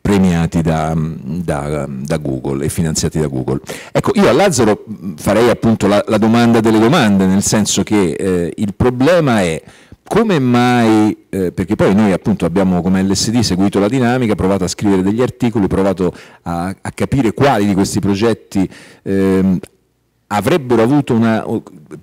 premiati da, da, da, Google e finanziati da Google. Ecco, io a Lazzaro farei appunto la, la domanda delle domande, nel senso che eh, il problema è come mai, eh, perché poi noi appunto abbiamo come LSD seguito la dinamica, provato a scrivere degli articoli, provato a, a capire quali di questi progetti eh, avrebbero avuto una,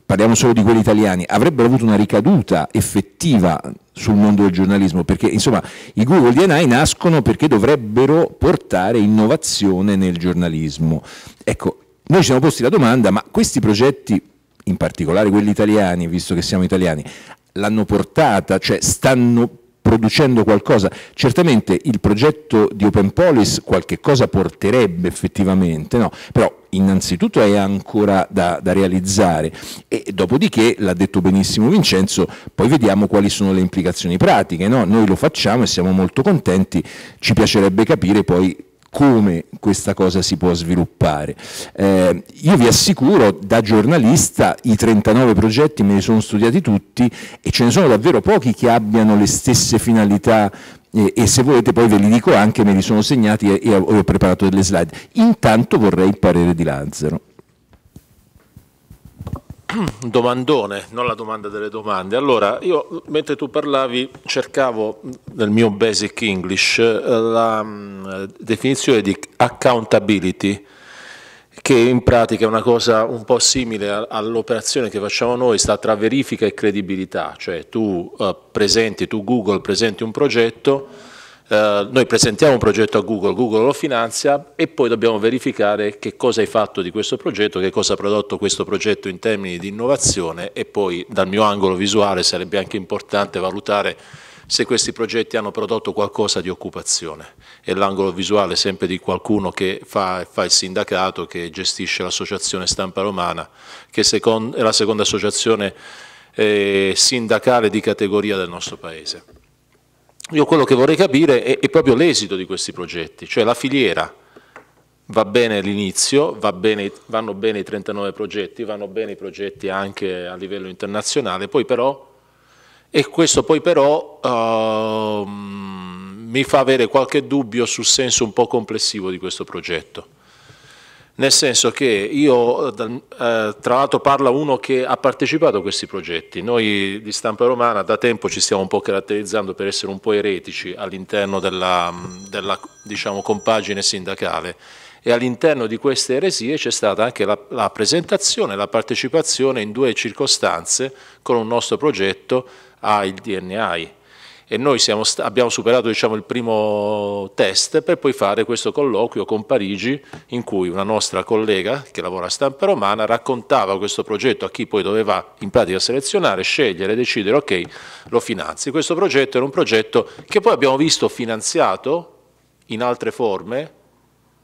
parliamo solo di quelli italiani, avrebbero avuto una ricaduta effettiva sul mondo del giornalismo, perché insomma i Google DNA nascono perché dovrebbero portare innovazione nel giornalismo. Ecco, noi ci siamo posti la domanda, ma questi progetti in particolare quelli italiani, visto che siamo italiani, l'hanno portata, cioè stanno producendo qualcosa. Certamente il progetto di Open Police qualche cosa porterebbe effettivamente, no? però innanzitutto è ancora da, da realizzare e dopodiché, l'ha detto benissimo Vincenzo, poi vediamo quali sono le implicazioni pratiche. No? Noi lo facciamo e siamo molto contenti, ci piacerebbe capire poi come questa cosa si può sviluppare. Eh, io vi assicuro, da giornalista, i 39 progetti me li sono studiati tutti e ce ne sono davvero pochi che abbiano le stesse finalità eh, e, se volete poi ve li dico anche, me li sono segnati e ho preparato delle slide. Intanto vorrei il parere di Lazzaro. domandone, non la domanda delle domande. Allora, io mentre tu parlavi cercavo nel mio basic English eh, la mm, definizione di accountability, che in pratica è una cosa un po' simile all'operazione che facciamo noi, sta tra verifica e credibilità, cioè tu eh, presenti, tu Google presenti un progetto eh, noi presentiamo un progetto a Google, Google lo finanzia e poi dobbiamo verificare che cosa hai fatto di questo progetto, che cosa ha prodotto questo progetto in termini di innovazione e poi dal mio angolo visuale sarebbe anche importante valutare se questi progetti hanno prodotto qualcosa di occupazione. È l'angolo visuale sempre di qualcuno che fa, fa il sindacato, che gestisce l'associazione stampa romana, che è la seconda associazione eh, sindacale di categoria del nostro Paese. Io quello che vorrei capire è, è proprio l'esito di questi progetti, cioè la filiera. Va bene all'inizio, va vanno bene i 39 progetti, vanno bene i progetti anche a livello internazionale, poi però, e questo poi però uh, mi fa avere qualche dubbio sul senso un po' complessivo di questo progetto nel senso che io, eh, tra l'altro parla uno che ha partecipato a questi progetti, noi di stampa romana da tempo ci stiamo un po' caratterizzando per essere un po' eretici all'interno della, della diciamo, compagine sindacale e all'interno di queste eresie c'è stata anche la, la presentazione la partecipazione in due circostanze con un nostro progetto al DNI e noi abbiamo superato diciamo, il primo test per poi fare questo colloquio con Parigi in cui una nostra collega che lavora a stampa romana raccontava questo progetto a chi poi doveva in pratica selezionare, scegliere, decidere ok lo finanzi. Questo progetto era un progetto che poi abbiamo visto finanziato in altre forme,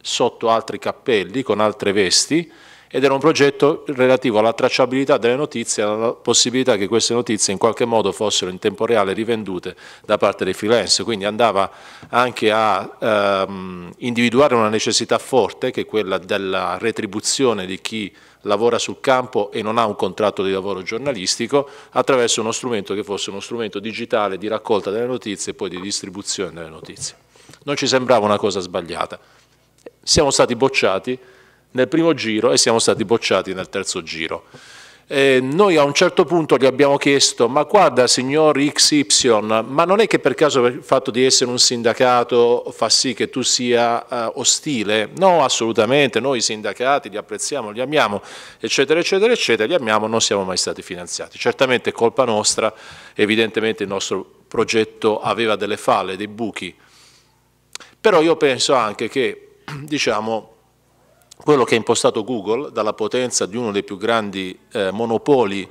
sotto altri cappelli, con altre vesti, ed era un progetto relativo alla tracciabilità delle notizie, alla possibilità che queste notizie in qualche modo fossero in tempo reale rivendute da parte dei freelance, quindi andava anche a ehm, individuare una necessità forte che è quella della retribuzione di chi lavora sul campo e non ha un contratto di lavoro giornalistico attraverso uno strumento che fosse uno strumento digitale di raccolta delle notizie e poi di distribuzione delle notizie. Non ci sembrava una cosa sbagliata. Siamo stati bocciati nel primo giro e siamo stati bocciati nel terzo giro. Eh, noi a un certo punto gli abbiamo chiesto, ma guarda signor XY, ma non è che per caso il fatto di essere un sindacato fa sì che tu sia eh, ostile? No, assolutamente, noi sindacati li apprezziamo, li amiamo, eccetera, eccetera, eccetera, li amiamo, non siamo mai stati finanziati. Certamente è colpa nostra, evidentemente il nostro progetto aveva delle falle, dei buchi, però io penso anche che, diciamo, quello che ha impostato Google dalla potenza di uno dei più grandi eh, monopoli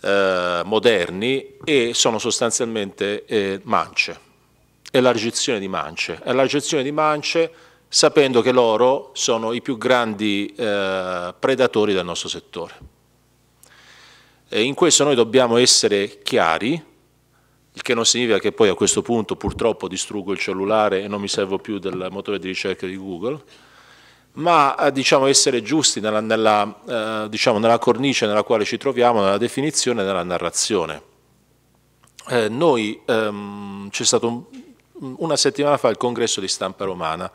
eh, moderni e sono sostanzialmente eh, mance, elargizione di mance, elargizione di mance sapendo che loro sono i più grandi eh, predatori del nostro settore. E in questo noi dobbiamo essere chiari, il che non significa che poi a questo punto purtroppo distruggo il cellulare e non mi servo più del motore di ricerca di Google, ma eh, diciamo, essere giusti nella, nella, eh, diciamo, nella, cornice nella quale ci troviamo, nella definizione e nella narrazione. Eh, noi, ehm, c'è stato un, una settimana fa il congresso di stampa romana,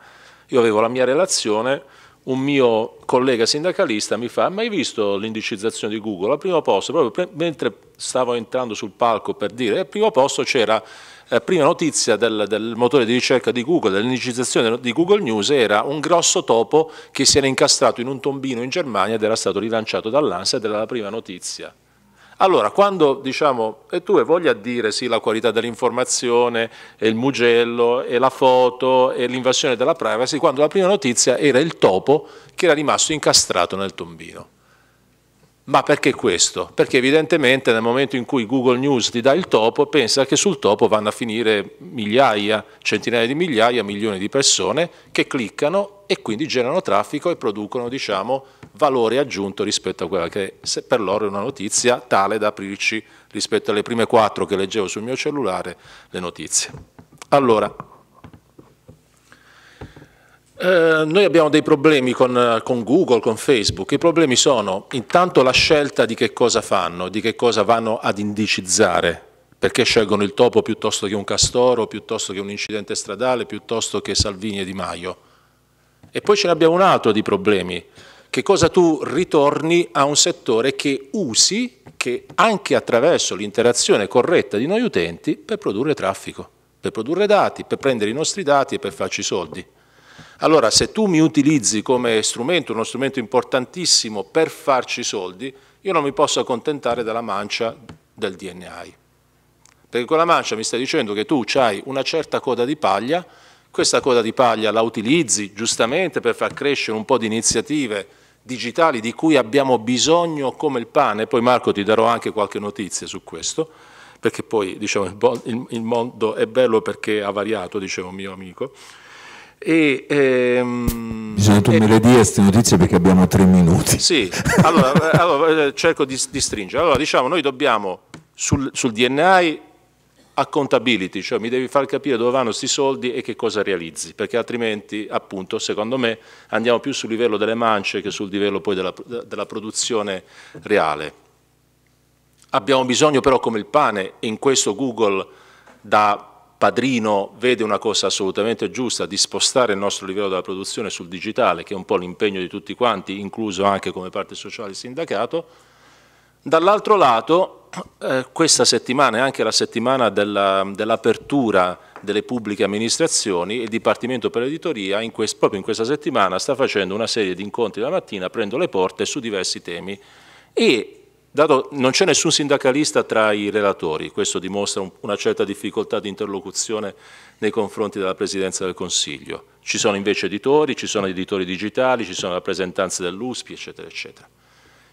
io avevo la mia relazione, un mio collega sindacalista mi fa, Mai visto l'indicizzazione di Google? Al primo posto, proprio mentre stavo entrando sul palco per dire, eh, al primo posto c'era eh, prima notizia del, del, motore di ricerca di Google, dell'indicizzazione di Google News, era un grosso topo che si era incastrato in un tombino in Germania ed era stato rilanciato dall'ANSA ed era la prima notizia. Allora, quando diciamo, e tu hai voglia di dire sì, la qualità dell'informazione, e il mugello, e la foto, e l'invasione della privacy, quando la prima notizia era il topo che era rimasto incastrato nel tombino. Ma perché questo? Perché evidentemente nel momento in cui Google News ti dà il topo, pensa che sul topo vanno a finire migliaia, centinaia di migliaia, milioni di persone che cliccano e quindi generano traffico e producono diciamo, valore aggiunto rispetto a quella che per loro è una notizia tale da aprirci rispetto alle prime quattro che leggevo sul mio cellulare le notizie. Allora, eh, noi abbiamo dei problemi con, con, Google, con Facebook. I problemi sono intanto la scelta di che cosa fanno, di che cosa vanno ad indicizzare, perché scelgono il topo piuttosto che un castoro, piuttosto che un incidente stradale, piuttosto che Salvini e Di Maio. E poi ce ne abbiamo un altro di problemi. Che cosa tu ritorni a un settore che usi, che anche attraverso l'interazione corretta di noi utenti, per produrre traffico, per produrre dati, per prendere i nostri dati e per farci soldi. Allora se tu mi utilizzi come strumento, uno strumento importantissimo per farci soldi, io non mi posso accontentare della mancia del DNA. Perché quella mancia mi stai dicendo che tu hai una certa coda di paglia, questa coda di paglia la utilizzi giustamente per far crescere un po' di iniziative digitali di cui abbiamo bisogno come il pane, poi Marco ti darò anche qualche notizia su questo, perché poi diciamo, il, mondo è bello perché ha variato, dicevo un mio amico, e, ehm, Bisogna tu e, me le dia queste notizie perché abbiamo tre minuti. Sì, allora, eh, allora eh, cerco di, di, stringere. Allora diciamo, noi dobbiamo sul, sul DNI accountability, cioè mi devi far capire dove vanno questi soldi e che cosa realizzi, perché altrimenti appunto secondo me andiamo più sul livello delle mance che sul livello poi della, della produzione reale. Abbiamo bisogno però come il pane, in questo Google dà Padrino vede una cosa assolutamente giusta di spostare il nostro livello della produzione sul digitale, che è un po' l'impegno di tutti quanti, incluso anche come parte sociale e sindacato. Dall'altro lato, eh, questa settimana è anche la settimana dell'apertura dell delle pubbliche amministrazioni il Dipartimento per l'editoria proprio in questa settimana sta facendo una serie di incontri la mattina, aprendo le porte su diversi temi e Dato non c'è nessun sindacalista tra i relatori, questo dimostra un, una certa difficoltà di interlocuzione nei confronti della Presidenza del Consiglio. Ci sono invece editori, ci sono editori digitali, ci sono rappresentanze dell'USPI, eccetera, eccetera.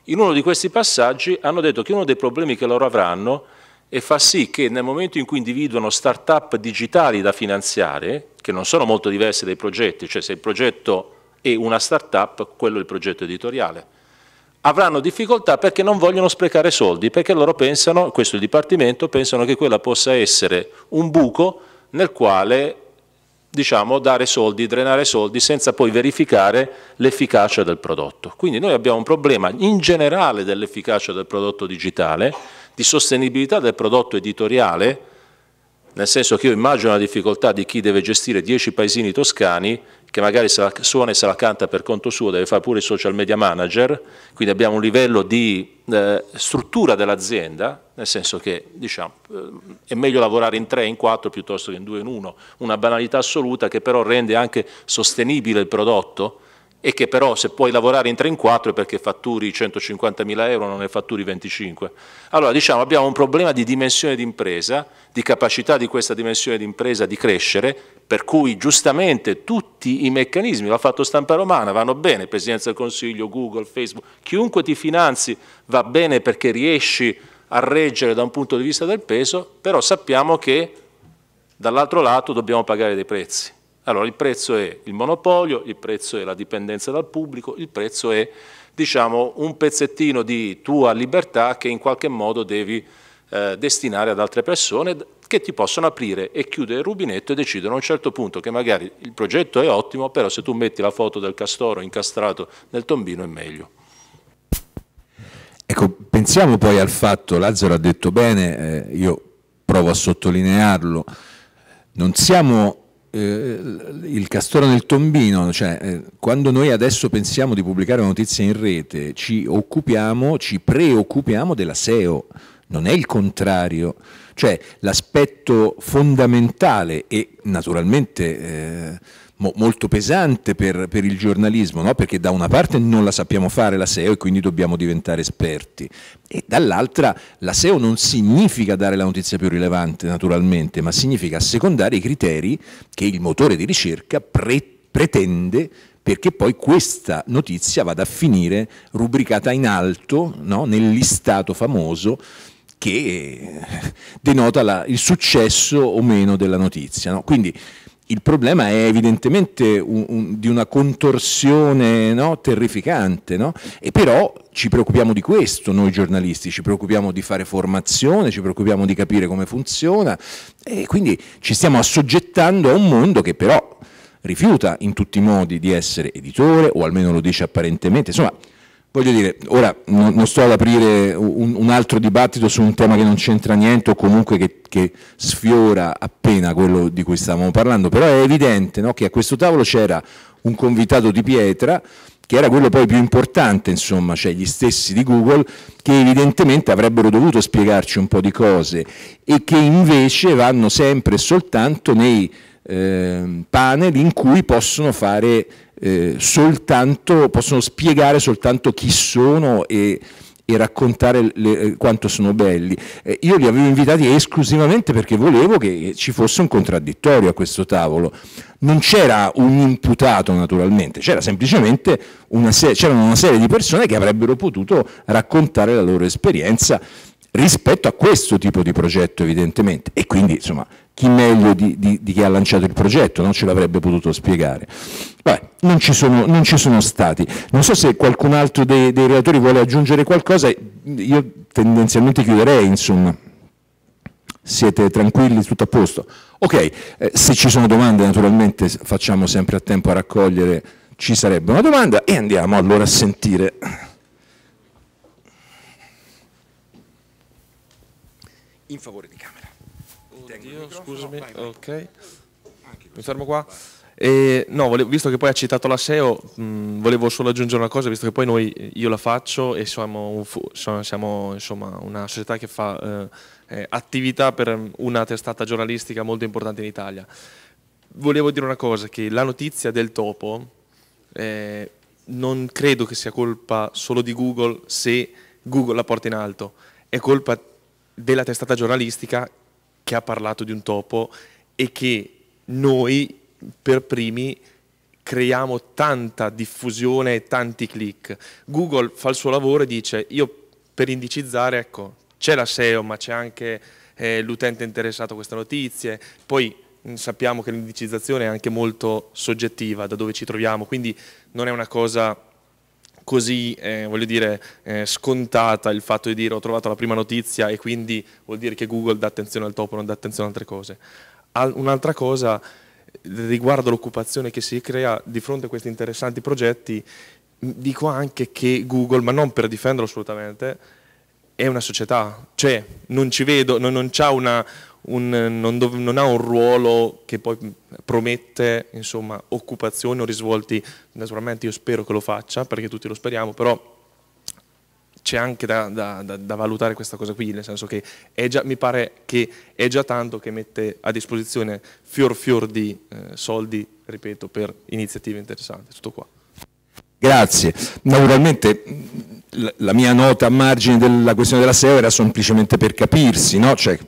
In uno di questi passaggi hanno detto che uno dei problemi che loro avranno è far sì che nel momento in cui individuano start-up digitali da finanziare, che non sono molto diverse dai progetti, cioè se il progetto è una start-up, quello è il progetto editoriale avranno difficoltà perché non vogliono sprecare soldi, perché loro pensano, questo è il Dipartimento, pensano che quella possa essere un buco nel quale diciamo, dare soldi, drenare soldi senza poi verificare l'efficacia del prodotto. Quindi noi abbiamo un problema in generale dell'efficacia del prodotto digitale, di sostenibilità del prodotto editoriale, nel senso che io immagino la difficoltà di chi deve gestire 10 paesini toscani che magari se la suona e se la canta per conto suo, deve fare pure il social media manager, quindi abbiamo un livello di eh, struttura dell'azienda, nel senso che diciamo, eh, è meglio lavorare in tre, in quattro, piuttosto che in due, in uno, una banalità assoluta che però rende anche sostenibile il prodotto, e che però se puoi lavorare in 3 in 4 è perché fatturi 150.000 euro, non ne fatturi 25. Allora diciamo abbiamo un problema di dimensione di impresa, di capacità di questa dimensione di impresa di crescere, per cui giustamente tutti i meccanismi, l'ha fatto stampa romana, vanno bene, Presidenza del Consiglio, Google, Facebook, chiunque ti finanzi va bene perché riesci a reggere da un punto di vista del peso, però sappiamo che dall'altro lato dobbiamo pagare dei prezzi allora il prezzo è il monopolio, il prezzo è la dipendenza dal pubblico, il prezzo è diciamo, un pezzettino di tua libertà che in qualche modo devi eh, destinare ad altre persone che ti possono aprire e chiudere il rubinetto e decidere a un certo punto che magari il progetto è ottimo, però se tu metti la foto del castoro incastrato nel tombino è meglio. Ecco, pensiamo poi al fatto, Lazzaro ha detto bene, eh, io provo a sottolinearlo, non siamo eh, il castoro nel tombino, cioè eh, quando noi adesso pensiamo di pubblicare una notizia in rete, ci occupiamo, ci preoccupiamo della SEO, non è il contrario, cioè l'aspetto fondamentale e naturalmente eh, mo molto pesante per, per il giornalismo, no? perché da una parte non la sappiamo fare la SEO e quindi dobbiamo diventare esperti e dall'altra la SEO non significa dare la notizia più rilevante naturalmente, ma significa secondare i criteri che il motore di ricerca pre pretende perché poi questa notizia vada a finire rubricata in alto no? nel famoso che denota la, il successo o meno della notizia. No? Quindi il problema è evidentemente un, un, di una contorsione no, terrificante, no? e però ci preoccupiamo di questo noi giornalisti, ci preoccupiamo di fare formazione, ci preoccupiamo di capire come funziona e quindi ci stiamo assoggettando a un mondo che però rifiuta in tutti i modi di essere editore o almeno lo dice apparentemente, insomma Voglio dire, ora non sto ad aprire un, un altro dibattito su un tema che non c'entra niente o comunque che, che, sfiora appena quello di cui stavamo parlando, però è evidente no, che a questo tavolo c'era un convitato di pietra che era quello poi più importante, insomma, cioè gli stessi di Google, che evidentemente avrebbero dovuto spiegarci un po' di cose e che invece vanno sempre e soltanto nei Ehm, panel in cui possono fare eh, soltanto, possono spiegare soltanto chi sono e, e raccontare le, eh, quanto sono belli. Eh, io li avevo invitati esclusivamente perché volevo che ci fosse un contraddittorio a questo tavolo. Non c'era un imputato naturalmente, c'era semplicemente una, se una serie di persone che avrebbero potuto raccontare la loro esperienza rispetto a questo tipo di progetto evidentemente e quindi insomma chi meglio di, di, di chi ha lanciato il progetto non ce l'avrebbe potuto spiegare Vabbè, non, ci sono, non, ci sono, stati non so se qualcun altro dei, dei relatori vuole aggiungere qualcosa io tendenzialmente chiuderei insomma siete tranquilli, tutto a posto ok, eh, se ci sono domande naturalmente facciamo sempre a tempo a raccogliere ci sarebbe una domanda e andiamo allora a sentire in favore di Camera. Oddio, scusami, no, ok. Mi fermo qua. E, no, volevo, visto che poi ha citato la SEO, mh, volevo solo aggiungere una cosa, visto che poi noi, io la faccio e siamo, un, siamo insomma, una società che fa eh, eh attività per una testata giornalistica molto importante in Italia. Volevo dire una cosa, che la notizia del topo eh, non credo che sia colpa solo di Google se Google la porta in alto, è colpa della testata giornalistica che ha parlato di un topo e che noi per primi creiamo tanta diffusione e tanti click. Google fa il suo lavoro e dice io per indicizzare, ecco, c'è la SEO ma c'è anche eh, l'utente interessato a queste notizie, poi mm, sappiamo che l'indicizzazione è anche molto soggettiva da dove ci troviamo, quindi non è una cosa così, eh, voglio dire, eh, scontata il fatto di dire ho trovato la prima notizia e quindi vuol dire che Google dà attenzione al topo, non dà attenzione ad altre cose. Al, un'altra cosa eh, riguardo l'occupazione che si crea di fronte a questi interessanti progetti, dico anche che Google, ma non per difenderlo assolutamente, è una società, cioè non ci vedo, non, non c'è una, un, non, dov, non, ha un ruolo che poi promette insomma, occupazione o risvolti, naturalmente io spero che lo faccia perché tutti lo speriamo, però c'è anche da, da, da, da, valutare questa cosa qui, nel senso che già, mi pare che è già tanto che mette a disposizione fior fior di eh, soldi, ripeto, per iniziative interessanti, tutto qua. Grazie. Naturalmente la mia nota a margine della questione della SEO era semplicemente per capirsi, no? cioè,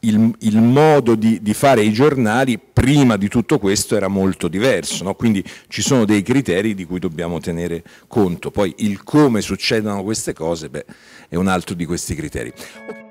il, il modo di, di, fare i giornali prima di tutto questo era molto diverso, no? quindi ci sono dei criteri di cui dobbiamo tenere conto, poi il come succedono queste cose beh, è un altro di questi criteri.